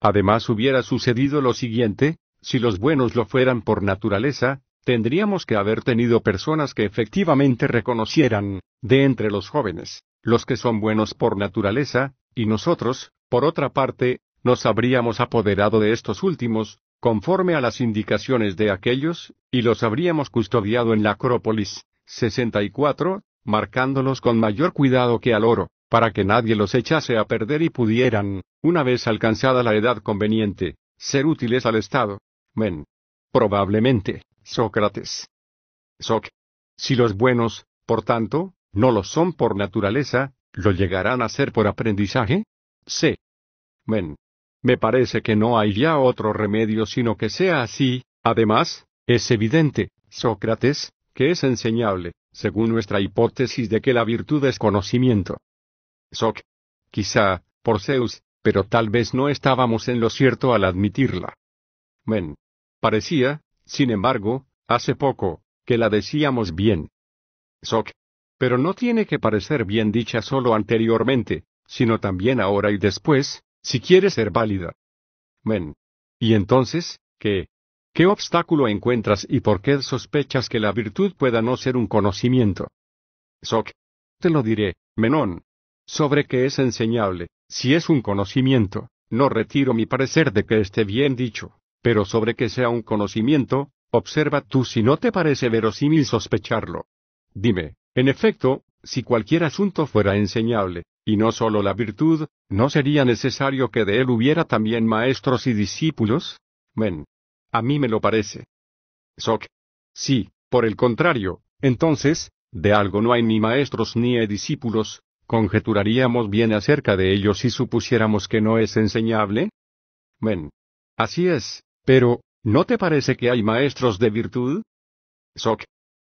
Además hubiera sucedido lo siguiente, si los buenos lo fueran por naturaleza, tendríamos que haber tenido personas que efectivamente reconocieran, de entre los jóvenes, los que son buenos por naturaleza, y nosotros, por otra parte, nos habríamos apoderado de estos últimos, conforme a las indicaciones de aquellos, y los habríamos custodiado en la Acrópolis. 64, marcándolos con mayor cuidado que al oro, para que nadie los echase a perder y pudieran, una vez alcanzada la edad conveniente, ser útiles al Estado. Men. Probablemente, Sócrates. Soc. Si los buenos, por tanto, no lo son por naturaleza, ¿lo llegarán a ser por aprendizaje? C. Men. Me parece que no hay ya otro remedio sino que sea así, además, es evidente, Sócrates, que es enseñable, según nuestra hipótesis de que la virtud es conocimiento. Soc. Quizá, por Zeus, pero tal vez no estábamos en lo cierto al admitirla. Men. Parecía, sin embargo, hace poco, que la decíamos bien. Soc. Pero no tiene que parecer bien dicha solo anteriormente, sino también ahora y después, si quieres ser válida. Men. ¿Y entonces, qué? ¿Qué obstáculo encuentras y por qué sospechas que la virtud pueda no ser un conocimiento? Soc. Te lo diré, Menón. Sobre que es enseñable, si es un conocimiento, no retiro mi parecer de que esté bien dicho, pero sobre que sea un conocimiento, observa tú si no te parece verosímil sospecharlo. Dime, en efecto, si cualquier asunto fuera enseñable, y no sólo la virtud, ¿no sería necesario que de él hubiera también maestros y discípulos? Men. A mí me lo parece. Soc. Sí, por el contrario, entonces, de algo no hay ni maestros ni discípulos, ¿conjeturaríamos bien acerca de ellos si supusiéramos que no es enseñable? Men. Así es, pero, ¿no te parece que hay maestros de virtud? Soc.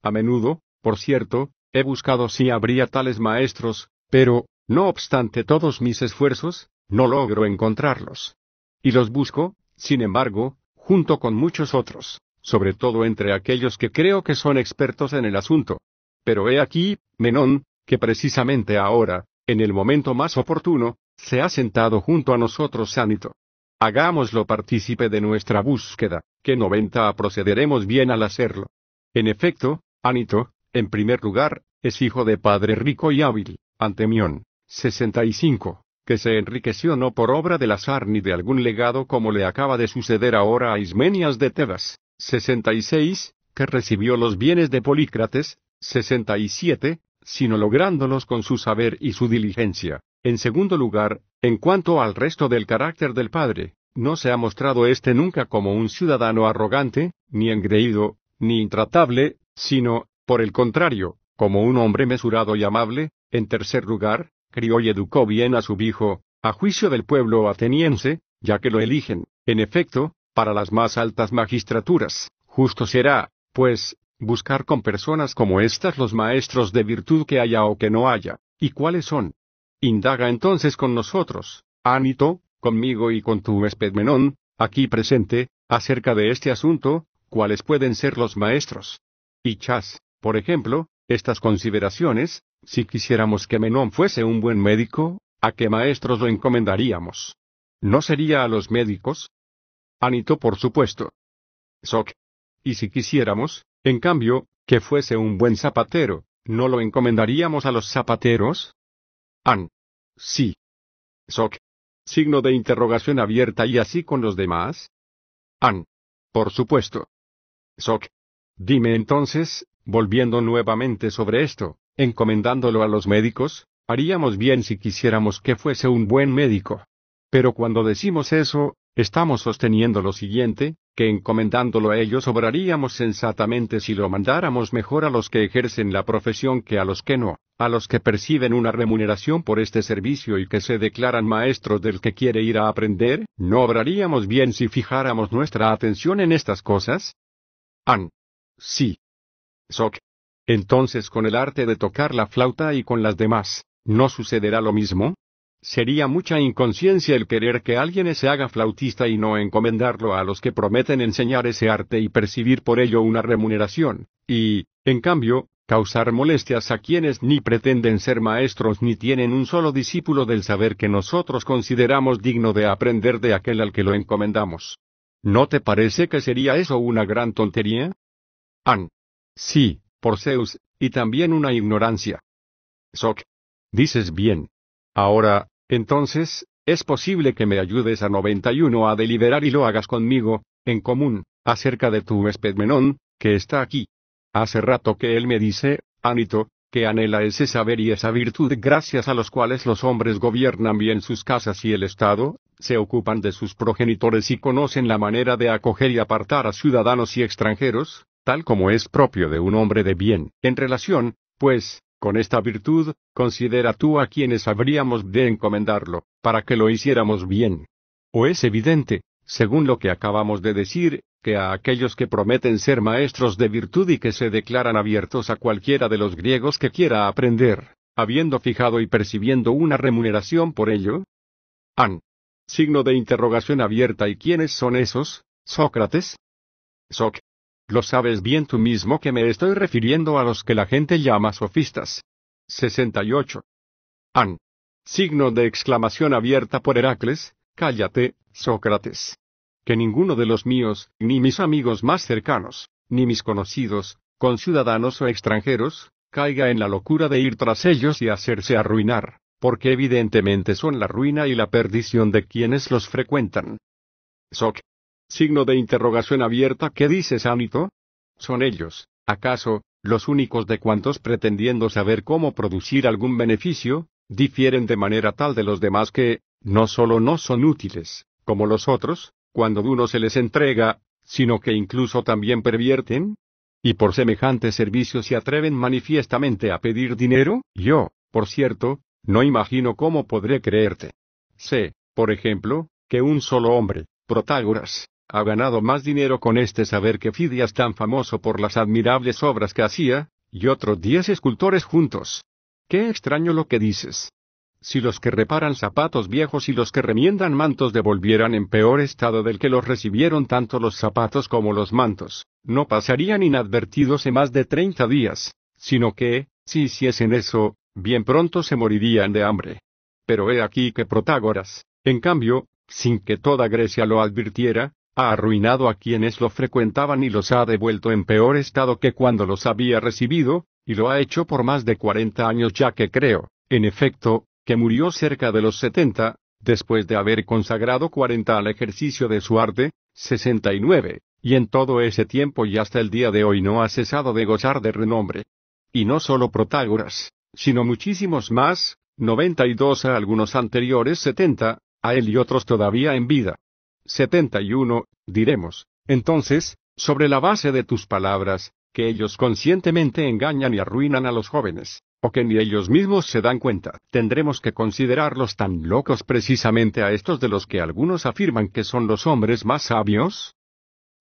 A menudo, por cierto, He buscado si habría tales maestros, pero, no obstante todos mis esfuerzos, no logro encontrarlos. Y los busco, sin embargo, junto con muchos otros, sobre todo entre aquellos que creo que son expertos en el asunto. Pero he aquí, Menón, que precisamente ahora, en el momento más oportuno, se ha sentado junto a nosotros Anito. Hagámoslo partícipe de nuestra búsqueda, que noventa procederemos bien al hacerlo. En efecto, Anito, en primer lugar, es hijo de padre rico y hábil, Antemión, 65, que se enriqueció no por obra del azar ni de algún legado como le acaba de suceder ahora a Ismenias de Tebas, 66, que recibió los bienes de Polícrates, 67, sino lográndolos con su saber y su diligencia. En segundo lugar, en cuanto al resto del carácter del padre, no se ha mostrado éste nunca como un ciudadano arrogante, ni engreído, ni intratable, sino, por el contrario, como un hombre mesurado y amable, en tercer lugar, crió y educó bien a su hijo, a juicio del pueblo ateniense, ya que lo eligen, en efecto, para las más altas magistraturas. Justo será, pues, buscar con personas como estas los maestros de virtud que haya o que no haya. ¿Y cuáles son? Indaga entonces con nosotros, Anito, conmigo y con tu Espedmenón, aquí presente, acerca de este asunto, cuáles pueden ser los maestros. Y por ejemplo, estas consideraciones, si quisiéramos que Menón fuese un buen médico, ¿a qué maestros lo encomendaríamos? ¿No sería a los médicos? Anito, por supuesto. Soc. Y si quisiéramos, en cambio, que fuese un buen zapatero, ¿no lo encomendaríamos a los zapateros? An. Sí. Soc. Signo de interrogación abierta y así con los demás. An. Por supuesto. Soc. Dime entonces, Volviendo nuevamente sobre esto, encomendándolo a los médicos, haríamos bien si quisiéramos que fuese un buen médico. Pero cuando decimos eso, estamos sosteniendo lo siguiente, que encomendándolo a ellos obraríamos sensatamente si lo mandáramos mejor a los que ejercen la profesión que a los que no, a los que perciben una remuneración por este servicio y que se declaran maestros del que quiere ir a aprender, ¿no obraríamos bien si fijáramos nuestra atención en estas cosas? An. Sí, entonces con el arte de tocar la flauta y con las demás, ¿no sucederá lo mismo? Sería mucha inconsciencia el querer que alguien se haga flautista y no encomendarlo a los que prometen enseñar ese arte y percibir por ello una remuneración, y, en cambio, causar molestias a quienes ni pretenden ser maestros ni tienen un solo discípulo del saber que nosotros consideramos digno de aprender de aquel al que lo encomendamos. ¿No te parece que sería eso una gran tontería? Sí, por Zeus, y también una ignorancia. Soc. Dices bien. Ahora, entonces, es posible que me ayudes a 91 a deliberar y lo hagas conmigo, en común, acerca de tu espedmenón que está aquí. Hace rato que él me dice, Anito, que anhela ese saber y esa virtud gracias a los cuales los hombres gobiernan bien sus casas y el Estado, se ocupan de sus progenitores y conocen la manera de acoger y apartar a ciudadanos y extranjeros, tal como es propio de un hombre de bien, en relación, pues, con esta virtud, considera tú a quienes habríamos de encomendarlo, para que lo hiciéramos bien. O es evidente, según lo que acabamos de decir, que a aquellos que prometen ser maestros de virtud y que se declaran abiertos a cualquiera de los griegos que quiera aprender, habiendo fijado y percibiendo una remuneración por ello? An. Signo de interrogación abierta. ¿Y quiénes son esos, Sócrates? Soc. Lo sabes bien tú mismo que me estoy refiriendo a los que la gente llama sofistas. 68. An. Signo de exclamación abierta por Heracles, cállate, Sócrates. Que ninguno de los míos, ni mis amigos más cercanos, ni mis conocidos, conciudadanos o extranjeros, caiga en la locura de ir tras ellos y hacerse arruinar, porque evidentemente son la ruina y la perdición de quienes los frecuentan. Soc signo de interrogación abierta ¿qué dices Anito? ¿Son ellos, acaso, los únicos de cuantos pretendiendo saber cómo producir algún beneficio, difieren de manera tal de los demás que, no solo no son útiles, como los otros, cuando uno se les entrega, sino que incluso también pervierten? ¿Y por semejante servicio se atreven manifiestamente a pedir dinero? Yo, por cierto, no imagino cómo podré creerte. Sé, por ejemplo, que un solo hombre, Protágoras, ha ganado más dinero con este saber que Fidias tan famoso por las admirables obras que hacía, y otros diez escultores juntos. Qué extraño lo que dices. Si los que reparan zapatos viejos y los que remiendan mantos devolvieran en peor estado del que los recibieron tanto los zapatos como los mantos, no pasarían inadvertidos en más de treinta días, sino que, si hiciesen eso, bien pronto se morirían de hambre. Pero he aquí que Protágoras, en cambio, sin que toda Grecia lo advirtiera, ha arruinado a quienes lo frecuentaban y los ha devuelto en peor estado que cuando los había recibido, y lo ha hecho por más de 40 años ya que creo, en efecto, que murió cerca de los 70, después de haber consagrado 40 al ejercicio de su arte, 69, y en todo ese tiempo y hasta el día de hoy no ha cesado de gozar de renombre. Y no solo Protágoras, sino muchísimos más, 92 a algunos anteriores 70, a él y otros todavía en vida. 71, diremos, entonces, sobre la base de tus palabras, que ellos conscientemente engañan y arruinan a los jóvenes, o que ni ellos mismos se dan cuenta. Tendremos que considerarlos tan locos precisamente a estos de los que algunos afirman que son los hombres más sabios.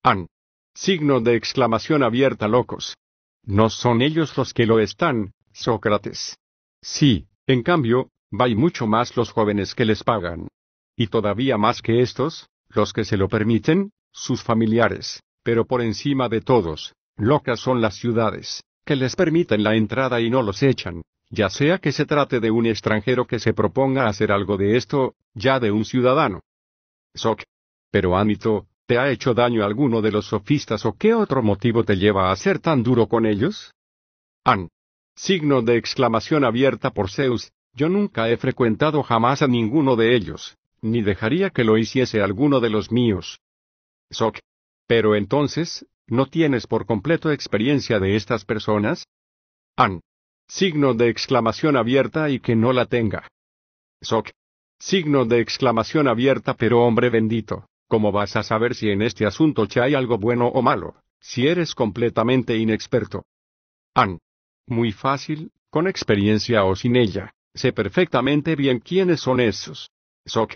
An. Signo de exclamación abierta locos. No son ellos los que lo están, Sócrates. Sí, en cambio, va mucho más los jóvenes que les pagan. Y todavía más que estos, los que se lo permiten, sus familiares, pero por encima de todos, locas son las ciudades, que les permiten la entrada y no los echan, ya sea que se trate de un extranjero que se proponga hacer algo de esto, ya de un ciudadano. Sok. Pero Anito, ¿te ha hecho daño alguno de los sofistas o qué otro motivo te lleva a ser tan duro con ellos? An. Signo de exclamación abierta por Zeus, yo nunca he frecuentado jamás a ninguno de ellos ni dejaría que lo hiciese alguno de los míos. Soc. Pero entonces, ¿no tienes por completo experiencia de estas personas? An. Signo de exclamación abierta y que no la tenga. Soc. Signo de exclamación abierta pero hombre bendito, ¿cómo vas a saber si en este asunto ya hay algo bueno o malo, si eres completamente inexperto? An. Muy fácil, con experiencia o sin ella, sé perfectamente bien quiénes son esos. Soc.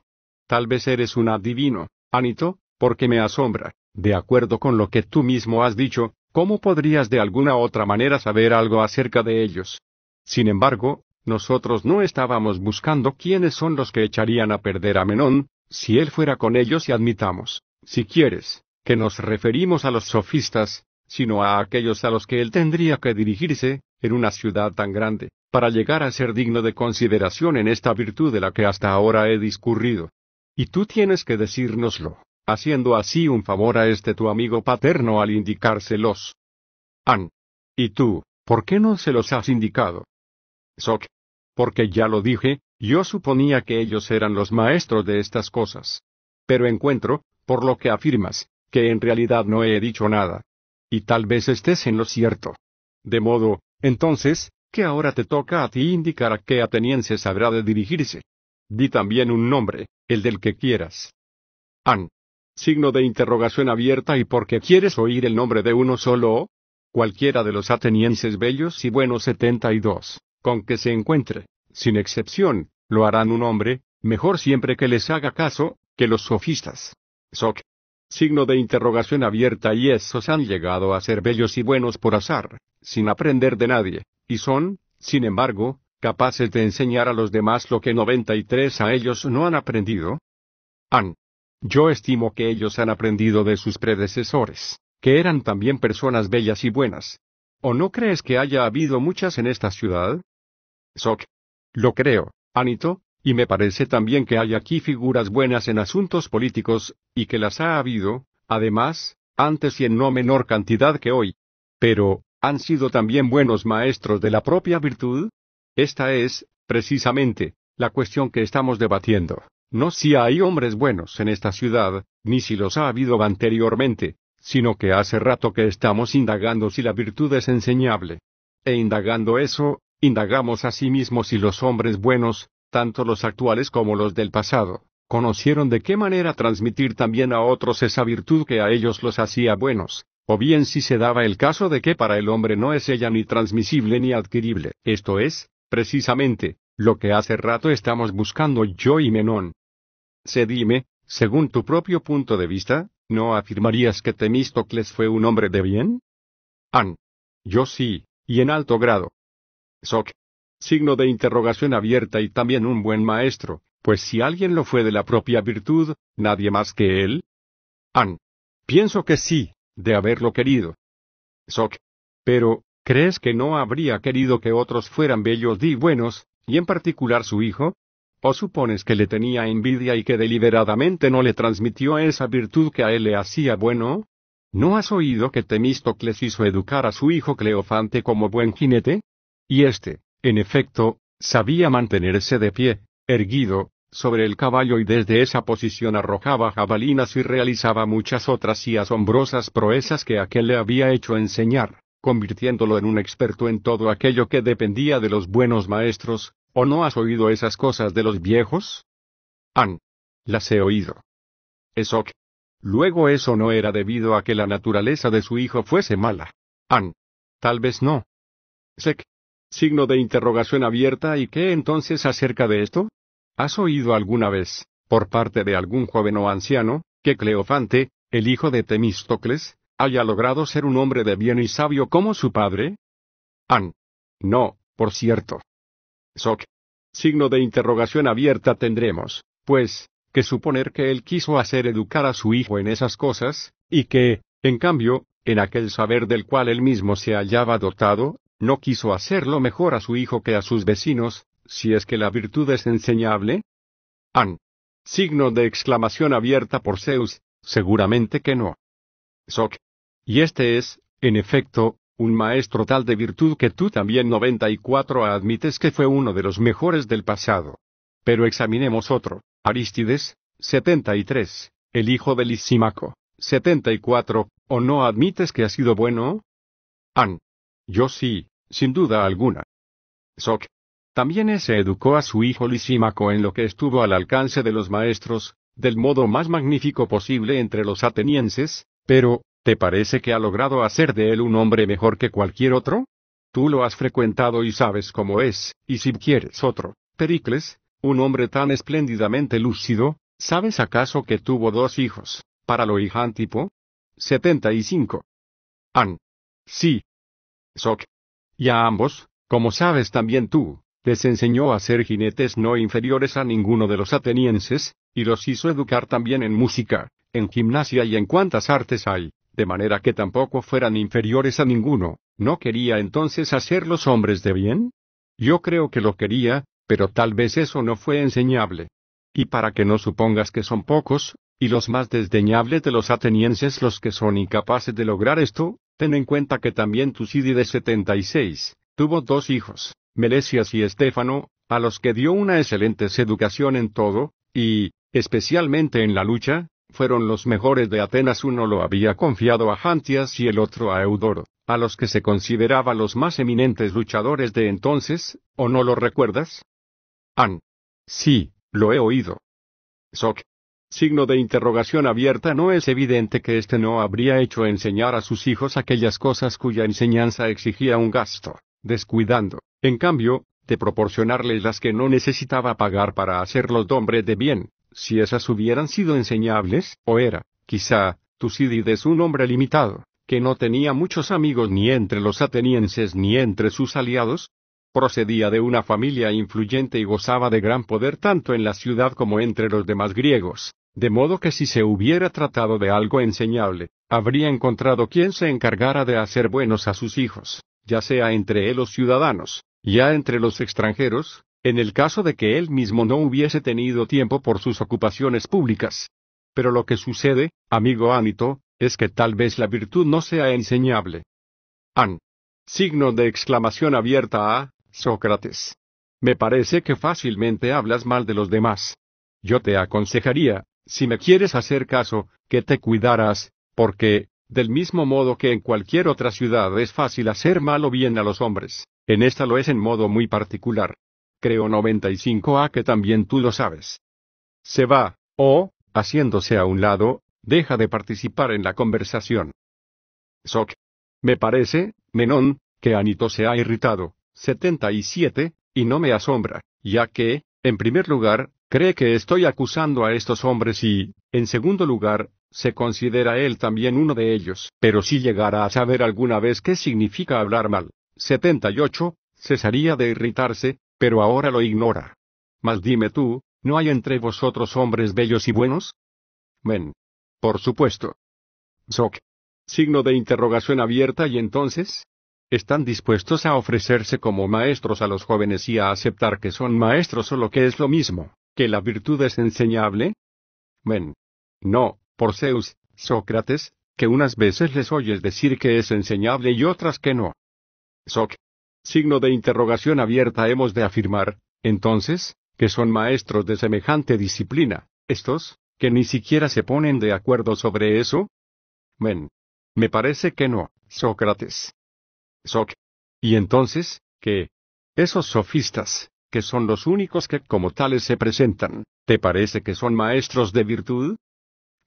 Tal vez eres un adivino, Anito, porque me asombra. De acuerdo con lo que tú mismo has dicho, ¿cómo podrías de alguna otra manera saber algo acerca de ellos? Sin embargo, nosotros no estábamos buscando quiénes son los que echarían a perder a Menón, si él fuera con ellos y admitamos, si quieres, que nos referimos a los sofistas, sino a aquellos a los que él tendría que dirigirse, en una ciudad tan grande, para llegar a ser digno de consideración en esta virtud de la que hasta ahora he discurrido. Y tú tienes que decírnoslo, haciendo así un favor a este tu amigo paterno al indicárselos. An. ¿Y tú, por qué no se los has indicado? Soc. Porque ya lo dije, yo suponía que ellos eran los maestros de estas cosas. Pero encuentro, por lo que afirmas, que en realidad no he dicho nada. Y tal vez estés en lo cierto. De modo, entonces, que ahora te toca a ti indicar a qué atenienses habrá de dirigirse. Di también un nombre, el del que quieras. An. Signo de interrogación abierta y porque quieres oír el nombre de uno solo, cualquiera de los atenienses bellos y buenos 72, con que se encuentre, sin excepción, lo harán un hombre, mejor siempre que les haga caso, que los sofistas. Soc. Signo de interrogación abierta y esos han llegado a ser bellos y buenos por azar, sin aprender de nadie, y son, sin embargo, capaces de enseñar a los demás lo que 93 a ellos no han aprendido? An. Yo estimo que ellos han aprendido de sus predecesores, que eran también personas bellas y buenas. ¿O no crees que haya habido muchas en esta ciudad? Sok. Lo creo, Anito, y me parece también que hay aquí figuras buenas en asuntos políticos, y que las ha habido, además, antes y en no menor cantidad que hoy. Pero, ¿han sido también buenos maestros de la propia virtud? Esta es, precisamente, la cuestión que estamos debatiendo. No si hay hombres buenos en esta ciudad, ni si los ha habido anteriormente, sino que hace rato que estamos indagando si la virtud es enseñable. E indagando eso, indagamos asimismo si los hombres buenos, tanto los actuales como los del pasado, conocieron de qué manera transmitir también a otros esa virtud que a ellos los hacía buenos, o bien si se daba el caso de que para el hombre no es ella ni transmisible ni adquirible, esto es, precisamente, lo que hace rato estamos buscando yo y Menón. Se dime, según tu propio punto de vista, ¿no afirmarías que Temístocles fue un hombre de bien? An. Yo sí, y en alto grado. Soc. Signo de interrogación abierta y también un buen maestro, pues si alguien lo fue de la propia virtud, nadie más que él. An. Pienso que sí, de haberlo querido. Soc. Pero, ¿Crees que no habría querido que otros fueran bellos y buenos, y en particular su hijo? ¿O supones que le tenía envidia y que deliberadamente no le transmitió esa virtud que a él le hacía bueno? ¿No has oído que Temístocles hizo educar a su hijo Cleofante como buen jinete? Y éste, en efecto, sabía mantenerse de pie, erguido, sobre el caballo y desde esa posición arrojaba jabalinas y realizaba muchas otras y asombrosas proezas que aquel le había hecho enseñar convirtiéndolo en un experto en todo aquello que dependía de los buenos maestros, ¿o no has oído esas cosas de los viejos? An. Las he oído. Esoc. Luego eso no era debido a que la naturaleza de su hijo fuese mala. An. Tal vez no. Sec. Signo de interrogación abierta y qué entonces acerca de esto? ¿Has oído alguna vez, por parte de algún joven o anciano, que Cleofante, el hijo de Temístocles, haya logrado ser un hombre de bien y sabio como su padre? An. No, por cierto. Soc. Signo de interrogación abierta tendremos, pues, que suponer que él quiso hacer educar a su hijo en esas cosas, y que, en cambio, en aquel saber del cual él mismo se hallaba dotado, no quiso hacerlo mejor a su hijo que a sus vecinos, si es que la virtud es enseñable? An. Signo de exclamación abierta por Zeus, seguramente que no. Soc. Y este es, en efecto, un maestro tal de virtud que tú también 94 admites que fue uno de los mejores del pasado. Pero examinemos otro, Aristides, 73, el hijo de Lisímaco, 74, ¿o no admites que ha sido bueno? An. Yo sí, sin duda alguna. Soc. También ese educó a su hijo Lisímaco en lo que estuvo al alcance de los maestros, del modo más magnífico posible entre los atenienses, pero, ¿Te parece que ha logrado hacer de él un hombre mejor que cualquier otro? Tú lo has frecuentado y sabes cómo es, y si quieres otro, Pericles, un hombre tan espléndidamente lúcido, ¿sabes acaso que tuvo dos hijos, para lo hijántipo? 75. An. Sí. Soc. Y a ambos, como sabes también tú, les enseñó a ser jinetes no inferiores a ninguno de los atenienses, y los hizo educar también en música, en gimnasia y en cuantas artes hay, de manera que tampoco fueran inferiores a ninguno, ¿no quería entonces hacer los hombres de bien? Yo creo que lo quería, pero tal vez eso no fue enseñable. Y para que no supongas que son pocos, y los más desdeñables de los atenienses los que son incapaces de lograr esto, ten en cuenta que también Tucídides 76 tuvo dos hijos, Melesias y Estéfano, a los que dio una excelente educación en todo, y, especialmente en la lucha, fueron los mejores de Atenas. Uno lo había confiado a Jantias y el otro a Eudoro, a los que se consideraba los más eminentes luchadores de entonces, ¿o no lo recuerdas? An. Sí, lo he oído. Soc. Signo de interrogación abierta no es evidente que éste no habría hecho enseñar a sus hijos aquellas cosas cuya enseñanza exigía un gasto, descuidando, en cambio, de proporcionarles las que no necesitaba pagar para hacerlos hombres de bien, si esas hubieran sido enseñables, o era, quizá, Tucídides un hombre limitado, que no tenía muchos amigos ni entre los atenienses ni entre sus aliados, procedía de una familia influyente y gozaba de gran poder tanto en la ciudad como entre los demás griegos, de modo que si se hubiera tratado de algo enseñable, habría encontrado quien se encargara de hacer buenos a sus hijos, ya sea entre él los ciudadanos, ya entre los extranjeros, en el caso de que él mismo no hubiese tenido tiempo por sus ocupaciones públicas. Pero lo que sucede, amigo Anito, es que tal vez la virtud no sea enseñable. An. Signo de exclamación abierta a Sócrates. Me parece que fácilmente hablas mal de los demás. Yo te aconsejaría, si me quieres hacer caso, que te cuidaras, porque, del mismo modo que en cualquier otra ciudad es fácil hacer mal o bien a los hombres, en esta lo es en modo muy particular creo 95a que también tú lo sabes. Se va, o, haciéndose a un lado, deja de participar en la conversación. Sok. Me parece, Menón, que Anito se ha irritado, 77, y no me asombra, ya que, en primer lugar, cree que estoy acusando a estos hombres y, en segundo lugar, se considera él también uno de ellos. Pero si llegara a saber alguna vez qué significa hablar mal, 78, cesaría de irritarse, pero ahora lo ignora. Mas dime tú, ¿no hay entre vosotros hombres bellos y buenos? Men. Por supuesto. Soc. Signo de interrogación abierta y entonces? ¿Están dispuestos a ofrecerse como maestros a los jóvenes y a aceptar que son maestros o lo que es lo mismo, que la virtud es enseñable? Men. No, por Zeus, Sócrates, que unas veces les oyes decir que es enseñable y otras que no. Soc signo de interrogación abierta hemos de afirmar, entonces, que son maestros de semejante disciplina, estos, que ni siquiera se ponen de acuerdo sobre eso? Men. Me parece que no, Sócrates. Soc. Y entonces, ¿qué? Esos sofistas, que son los únicos que como tales se presentan, ¿te parece que son maestros de virtud?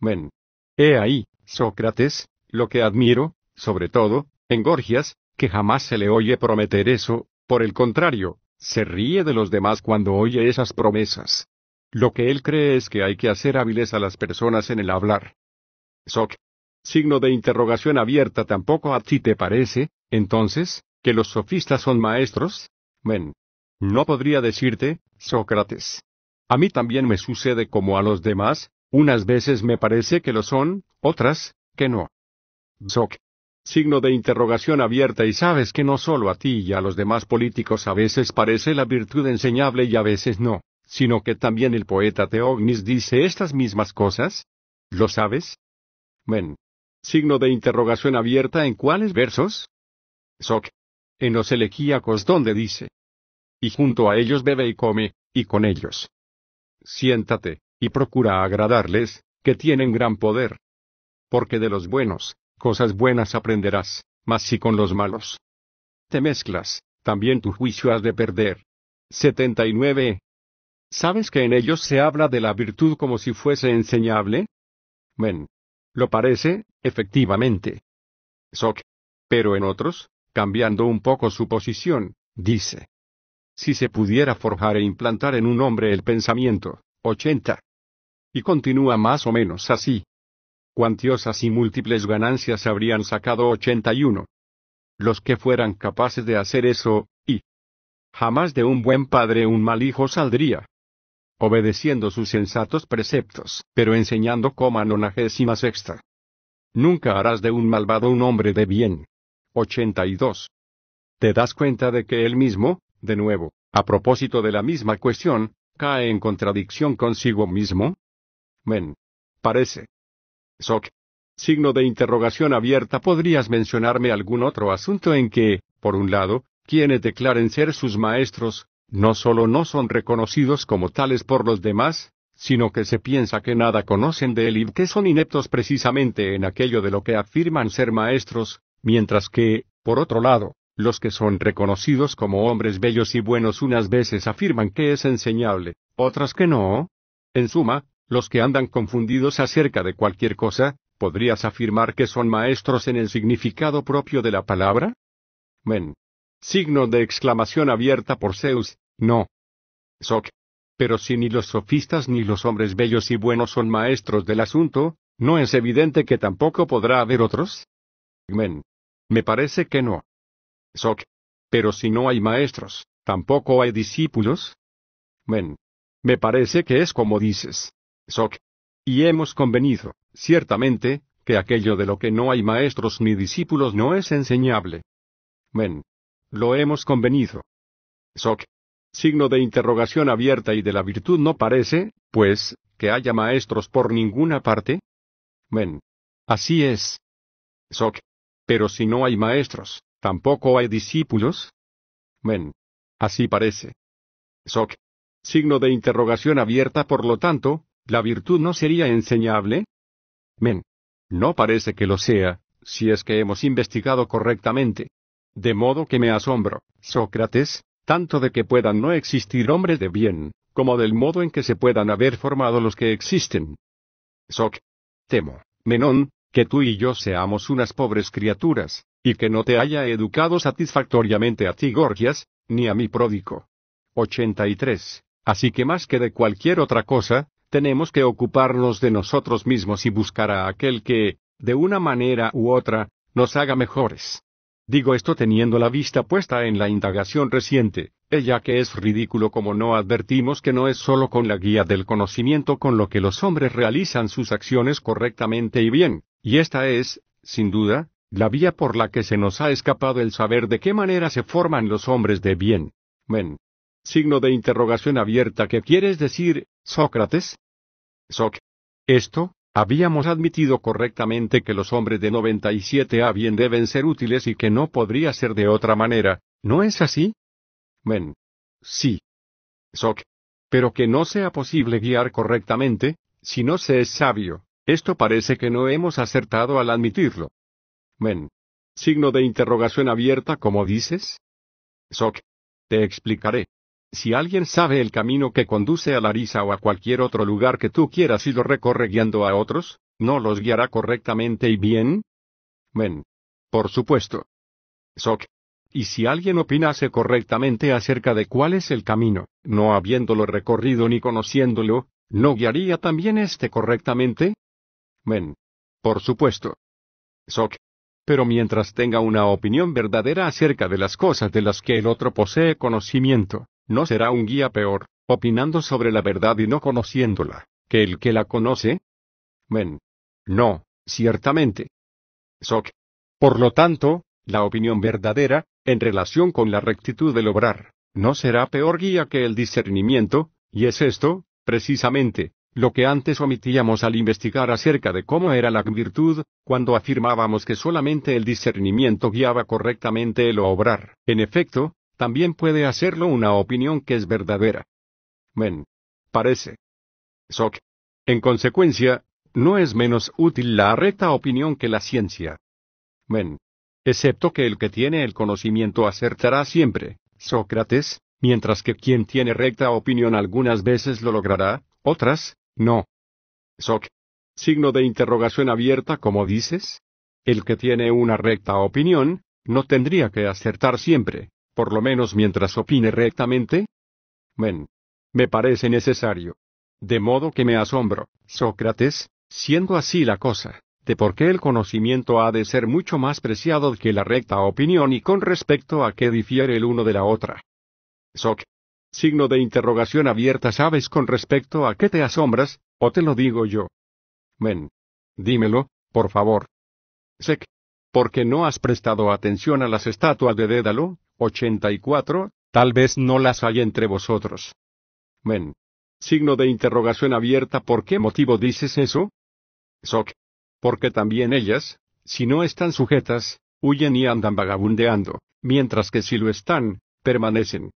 Men. He ahí, Sócrates, lo que admiro, sobre todo, en Gorgias, que jamás se le oye prometer eso, por el contrario, se ríe de los demás cuando oye esas promesas. Lo que él cree es que hay que hacer hábiles a las personas en el hablar. Soc. Signo de interrogación abierta tampoco a ti te parece, entonces, que los sofistas son maestros? Men. No podría decirte, Sócrates. A mí también me sucede como a los demás, unas veces me parece que lo son, otras, que no. Soc signo de interrogación abierta y sabes que no solo a ti y a los demás políticos a veces parece la virtud enseñable y a veces no, sino que también el poeta Teognis dice estas mismas cosas? ¿Lo sabes? Men. Signo de interrogación abierta en cuáles versos? Soc. En los elegíacos donde dice. Y junto a ellos bebe y come, y con ellos. Siéntate, y procura agradarles, que tienen gran poder. Porque de los buenos, cosas buenas aprenderás, mas si con los malos te mezclas, también tu juicio has de perder. 79. ¿Sabes que en ellos se habla de la virtud como si fuese enseñable? Men. Lo parece, efectivamente. Sok. Pero en otros, cambiando un poco su posición, dice. Si se pudiera forjar e implantar en un hombre el pensamiento, 80. Y continúa más o menos así cuantiosas y múltiples ganancias habrían sacado 81. Los que fueran capaces de hacer eso, y jamás de un buen padre un mal hijo saldría. Obedeciendo sus sensatos preceptos, pero enseñando coma nonagésima sexta. Nunca harás de un malvado un hombre de bien. 82. ¿Te das cuenta de que él mismo, de nuevo, a propósito de la misma cuestión, cae en contradicción consigo mismo? Men. Parece. Soc. Signo de interrogación abierta, ¿podrías mencionarme algún otro asunto en que, por un lado, quienes declaren ser sus maestros, no solo no son reconocidos como tales por los demás, sino que se piensa que nada conocen de él y que son ineptos precisamente en aquello de lo que afirman ser maestros, mientras que, por otro lado, los que son reconocidos como hombres bellos y buenos unas veces afirman que es enseñable, otras que no. En suma, los que andan confundidos acerca de cualquier cosa, ¿podrías afirmar que son maestros en el significado propio de la palabra? Men. Signo de exclamación abierta por Zeus, no. Soc. Pero si ni los sofistas ni los hombres bellos y buenos son maestros del asunto, ¿no es evidente que tampoco podrá haber otros? Men. Me parece que no. Soc. Pero si no hay maestros, tampoco hay discípulos. Men. Me parece que es como dices. Soc. Y hemos convenido, ciertamente, que aquello de lo que no hay maestros ni discípulos no es enseñable. Men. Lo hemos convenido. Soc. Signo de interrogación abierta y de la virtud no parece, pues, que haya maestros por ninguna parte. Men. Así es. Soc. Pero si no hay maestros, tampoco hay discípulos. Men. Así parece. Soc. Signo de interrogación abierta, por lo tanto, ¿La virtud no sería enseñable? Men. No parece que lo sea, si es que hemos investigado correctamente. De modo que me asombro, Sócrates, tanto de que puedan no existir hombres de bien, como del modo en que se puedan haber formado los que existen. Soc. Temo, Menón, que tú y yo seamos unas pobres criaturas, y que no te haya educado satisfactoriamente a ti Gorgias, ni a mi pródigo. 83. Así que más que de cualquier otra cosa, tenemos que ocuparnos de nosotros mismos y buscar a aquel que, de una manera u otra, nos haga mejores. Digo esto teniendo la vista puesta en la indagación reciente, ya que es ridículo como no advertimos que no es sólo con la guía del conocimiento con lo que los hombres realizan sus acciones correctamente y bien, y esta es, sin duda, la vía por la que se nos ha escapado el saber de qué manera se forman los hombres de bien. Men. Signo de interrogación abierta que quieres decir, Sócrates. Soc. Esto, habíamos admitido correctamente que los hombres de 97 a bien deben ser útiles y que no podría ser de otra manera, ¿no es así? Men. Sí. Soc. Pero que no sea posible guiar correctamente, si no se es sabio, esto parece que no hemos acertado al admitirlo. Men. Signo de interrogación abierta, como dices? Soc. Te explicaré. Si alguien sabe el camino que conduce a la risa o a cualquier otro lugar que tú quieras y lo recorre guiando a otros, ¿no los guiará correctamente y bien? Men. Por supuesto. Soc. Y si alguien opinase correctamente acerca de cuál es el camino, no habiéndolo recorrido ni conociéndolo, ¿no guiaría también éste correctamente? Men. Por supuesto. Soc. Pero mientras tenga una opinión verdadera acerca de las cosas de las que el otro posee conocimiento, no será un guía peor, opinando sobre la verdad y no conociéndola, que el que la conoce? Men. No, ciertamente. Soc. Por lo tanto, la opinión verdadera, en relación con la rectitud del obrar, no será peor guía que el discernimiento, y es esto, precisamente, lo que antes omitíamos al investigar acerca de cómo era la virtud, cuando afirmábamos que solamente el discernimiento guiaba correctamente el obrar. En efecto, también puede hacerlo una opinión que es verdadera. Men. Parece. Soc. En consecuencia, no es menos útil la recta opinión que la ciencia. Men. Excepto que el que tiene el conocimiento acertará siempre, Sócrates, mientras que quien tiene recta opinión algunas veces lo logrará, otras, no. Soc. Signo de interrogación abierta, como dices. El que tiene una recta opinión, no tendría que acertar siempre, por lo menos mientras opine rectamente? Men. Me parece necesario. De modo que me asombro, Sócrates, siendo así la cosa, de por qué el conocimiento ha de ser mucho más preciado que la recta opinión y con respecto a qué difiere el uno de la otra. Soc. Signo de interrogación abierta sabes con respecto a qué te asombras, o te lo digo yo. Men. Dímelo, por favor. Sec. qué no has prestado atención a las estatuas de Dédalo, 84, tal vez no las hay entre vosotros. Men. Signo de interrogación abierta, ¿por qué motivo dices eso? Soc. Porque también ellas, si no están sujetas, huyen y andan vagabundeando, mientras que si lo están, permanecen.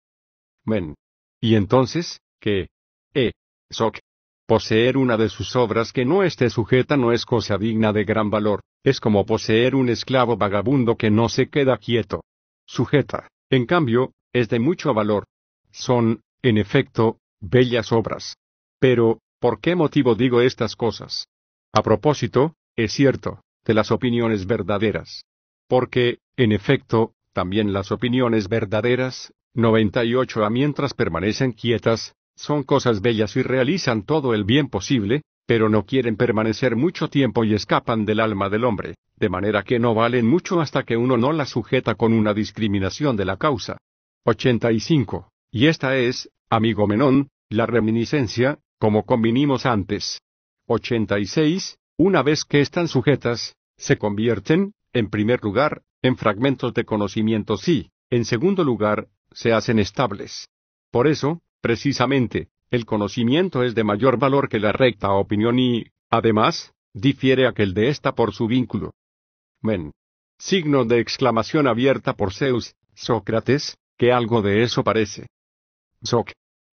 Men. Y entonces, ¿qué? Eh. Soc. Poseer una de sus obras que no esté sujeta no es cosa digna de gran valor, es como poseer un esclavo vagabundo que no se queda quieto sujeta, en cambio, es de mucho valor. Son, en efecto, bellas obras. Pero, ¿por qué motivo digo estas cosas? A propósito, es cierto, de las opiniones verdaderas. Porque, en efecto, también las opiniones verdaderas, 98 a mientras permanecen quietas, son cosas bellas y realizan todo el bien posible, pero no quieren permanecer mucho tiempo y escapan del alma del hombre, de manera que no valen mucho hasta que uno no la sujeta con una discriminación de la causa. 85. Y esta es, amigo Menón, la reminiscencia, como convinimos antes. 86. Una vez que están sujetas, se convierten, en primer lugar, en fragmentos de conocimiento sí, en segundo lugar, se hacen estables. Por eso, precisamente, el conocimiento es de mayor valor que la recta opinión y, además, difiere aquel de ésta por su vínculo. Men. Signo de exclamación abierta por Zeus, Sócrates, que algo de eso parece. Soc.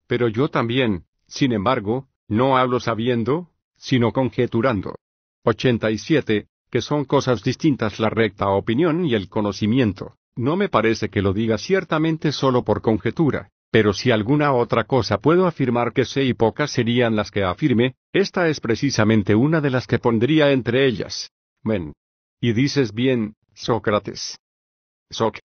Pero yo también, sin embargo, no hablo sabiendo, sino conjeturando. 87. Que son cosas distintas la recta opinión y el conocimiento. No me parece que lo diga ciertamente solo por conjetura, pero si alguna otra cosa puedo afirmar que sé y pocas serían las que afirme, esta es precisamente una de las que pondría entre ellas. Men. Y dices bien, Sócrates. Soc.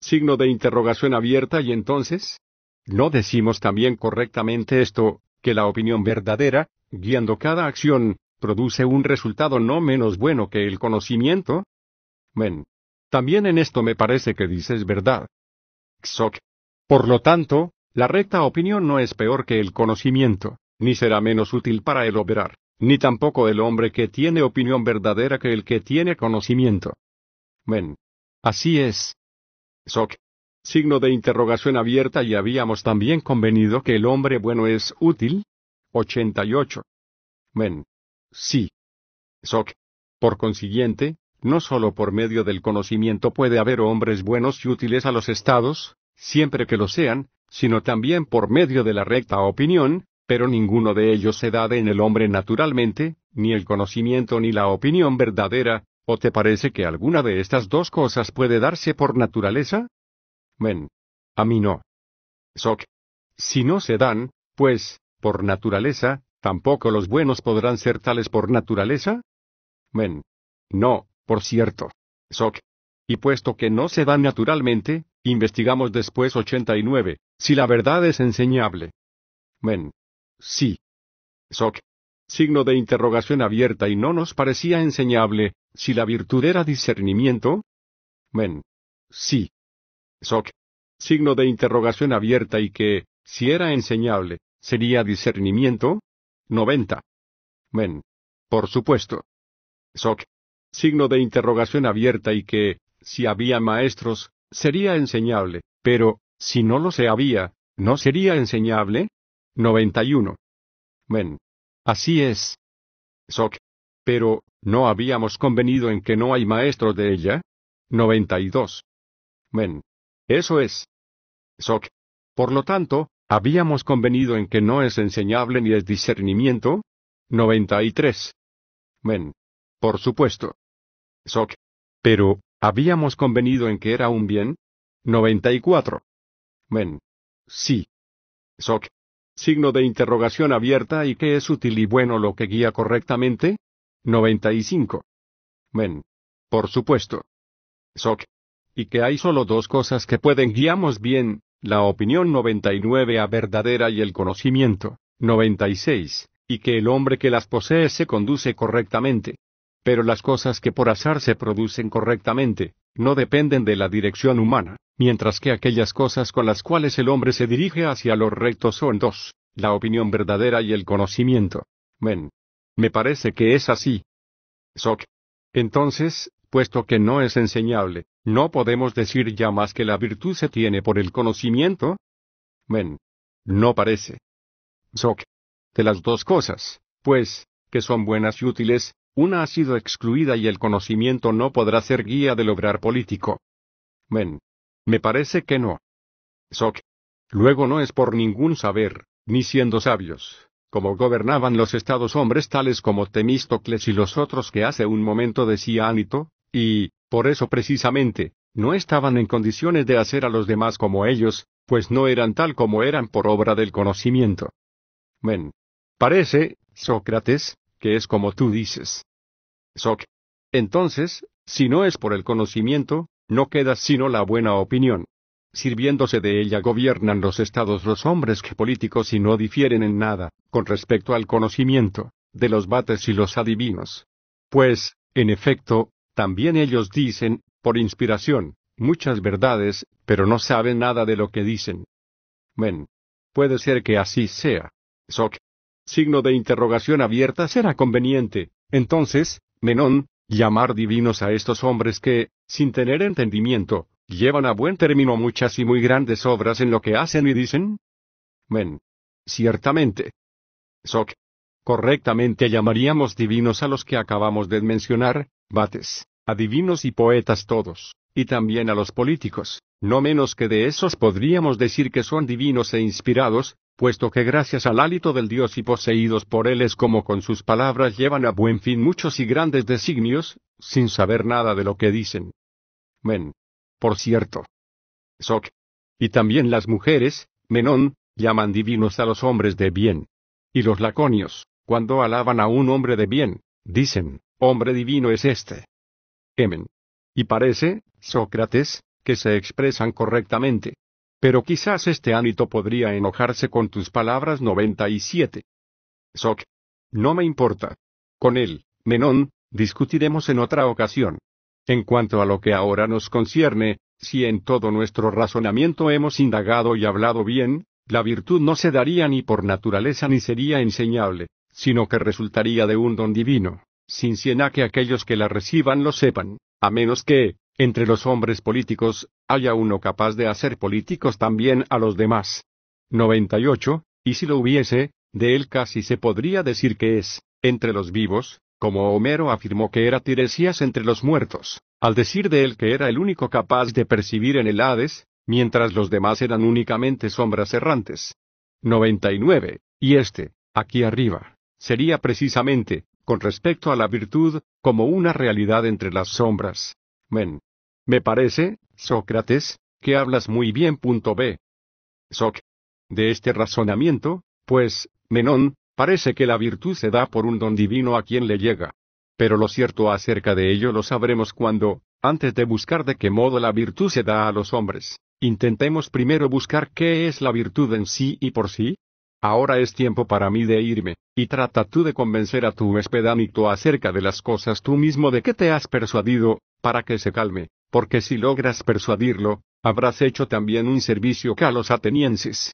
Signo de interrogación abierta y entonces? ¿No decimos también correctamente esto, que la opinión verdadera, guiando cada acción, produce un resultado no menos bueno que el conocimiento? Men. También en esto me parece que dices verdad. Xoc. Por lo tanto, la recta opinión no es peor que el conocimiento, ni será menos útil para el operar, ni tampoco el hombre que tiene opinión verdadera que el que tiene conocimiento. Men. Así es. Soc. Signo de interrogación abierta y habíamos también convenido que el hombre bueno es útil. 88. Men. Sí. Soc. Por consiguiente, no sólo por medio del conocimiento puede haber hombres buenos y útiles a los estados, siempre que lo sean, sino también por medio de la recta opinión, pero ninguno de ellos se da en el hombre naturalmente, ni el conocimiento ni la opinión verdadera, ¿o te parece que alguna de estas dos cosas puede darse por naturaleza? Men. A mí no. Soc. Si no se dan, pues, por naturaleza, ¿tampoco los buenos podrán ser tales por naturaleza? Men. No, por cierto. Soc. Y puesto que no se dan naturalmente, Investigamos después 89. Si la verdad es enseñable. Men. Sí. Soc. Signo de interrogación abierta y no nos parecía enseñable, si la virtud era discernimiento. Men. Sí. Soc. Signo de interrogación abierta y que, si era enseñable, sería discernimiento. 90. Men. Por supuesto. Soc. Signo de interrogación abierta y que, si había maestros, Sería enseñable, pero, si no lo se había, ¿no sería enseñable? 91. Men. Así es. Soc. Pero, ¿no habíamos convenido en que no hay maestro de ella? 92. Men. Eso es. Soc. Por lo tanto, ¿habíamos convenido en que no es enseñable ni es discernimiento? 93. Men. Por supuesto. Soc. Pero, Habíamos convenido en que era un bien. 94. Men. Sí. Soc. Signo de interrogación abierta y que es útil y bueno lo que guía correctamente. 95. Men. Por supuesto. Soc. Y que hay solo dos cosas que pueden guiarnos bien, la opinión 99 a verdadera y el conocimiento, 96, y que el hombre que las posee se conduce correctamente, pero las cosas que por azar se producen correctamente, no dependen de la dirección humana, mientras que aquellas cosas con las cuales el hombre se dirige hacia lo recto son dos, la opinión verdadera y el conocimiento. Men. Me parece que es así. Soc. Entonces, puesto que no es enseñable, ¿no podemos decir ya más que la virtud se tiene por el conocimiento? Men. No parece. Soc. De las dos cosas, pues, que son buenas y útiles, una ha sido excluida y el conocimiento no podrá ser guía del obrar político. Men. Me parece que no. Soc. Luego no es por ningún saber, ni siendo sabios, como gobernaban los estados hombres tales como Temístocles y los otros que hace un momento decía Anito, y, por eso precisamente, no estaban en condiciones de hacer a los demás como ellos, pues no eran tal como eran por obra del conocimiento. Men. Parece, Sócrates, que es como tú dices. Soc. Entonces, si no es por el conocimiento, no queda sino la buena opinión. Sirviéndose de ella gobiernan los estados los hombres que políticos y no difieren en nada, con respecto al conocimiento, de los bates y los adivinos. Pues, en efecto, también ellos dicen, por inspiración, muchas verdades, pero no saben nada de lo que dicen. Men. Puede ser que así sea. Soc signo de interrogación abierta será conveniente, entonces, Menón, llamar divinos a estos hombres que, sin tener entendimiento, llevan a buen término muchas y muy grandes obras en lo que hacen y dicen? Men. Ciertamente. Soc. Correctamente llamaríamos divinos a los que acabamos de mencionar, bates, a divinos y poetas todos, y también a los políticos, no menos que de esos podríamos decir que son divinos e inspirados, puesto que gracias al hálito del Dios y poseídos por él es como con sus palabras llevan a buen fin muchos y grandes designios, sin saber nada de lo que dicen. Men. Por cierto. Soc. Y también las mujeres, Menón, llaman divinos a los hombres de bien. Y los laconios, cuando alaban a un hombre de bien, dicen, hombre divino es este. Emen. Y parece, Sócrates, que se expresan correctamente. Pero quizás este ánito podría enojarse con tus palabras 97. Soc. No me importa. Con él, Menón, discutiremos en otra ocasión. En cuanto a lo que ahora nos concierne, si en todo nuestro razonamiento hemos indagado y hablado bien, la virtud no se daría ni por naturaleza ni sería enseñable, sino que resultaría de un don divino, sin siena que aquellos que la reciban lo sepan, a menos que, entre los hombres políticos, haya uno capaz de hacer políticos también a los demás. 98. Y si lo hubiese, de él casi se podría decir que es, entre los vivos, como Homero afirmó que era Tiresías entre los muertos, al decir de él que era el único capaz de percibir en el Hades, mientras los demás eran únicamente sombras errantes. 99. Y este, aquí arriba, sería precisamente, con respecto a la virtud, como una realidad entre las sombras. Men. Me parece, Sócrates, que hablas muy bien. Punto B. Soc. De este razonamiento, pues, Menón, parece que la virtud se da por un don divino a quien le llega. Pero lo cierto acerca de ello lo sabremos cuando, antes de buscar de qué modo la virtud se da a los hombres, intentemos primero buscar qué es la virtud en sí y por sí. Ahora es tiempo para mí de irme, y trata tú de convencer a tu espedánito acerca de las cosas tú mismo de que te has persuadido, para que se calme porque si logras persuadirlo, habrás hecho también un servicio que a los atenienses.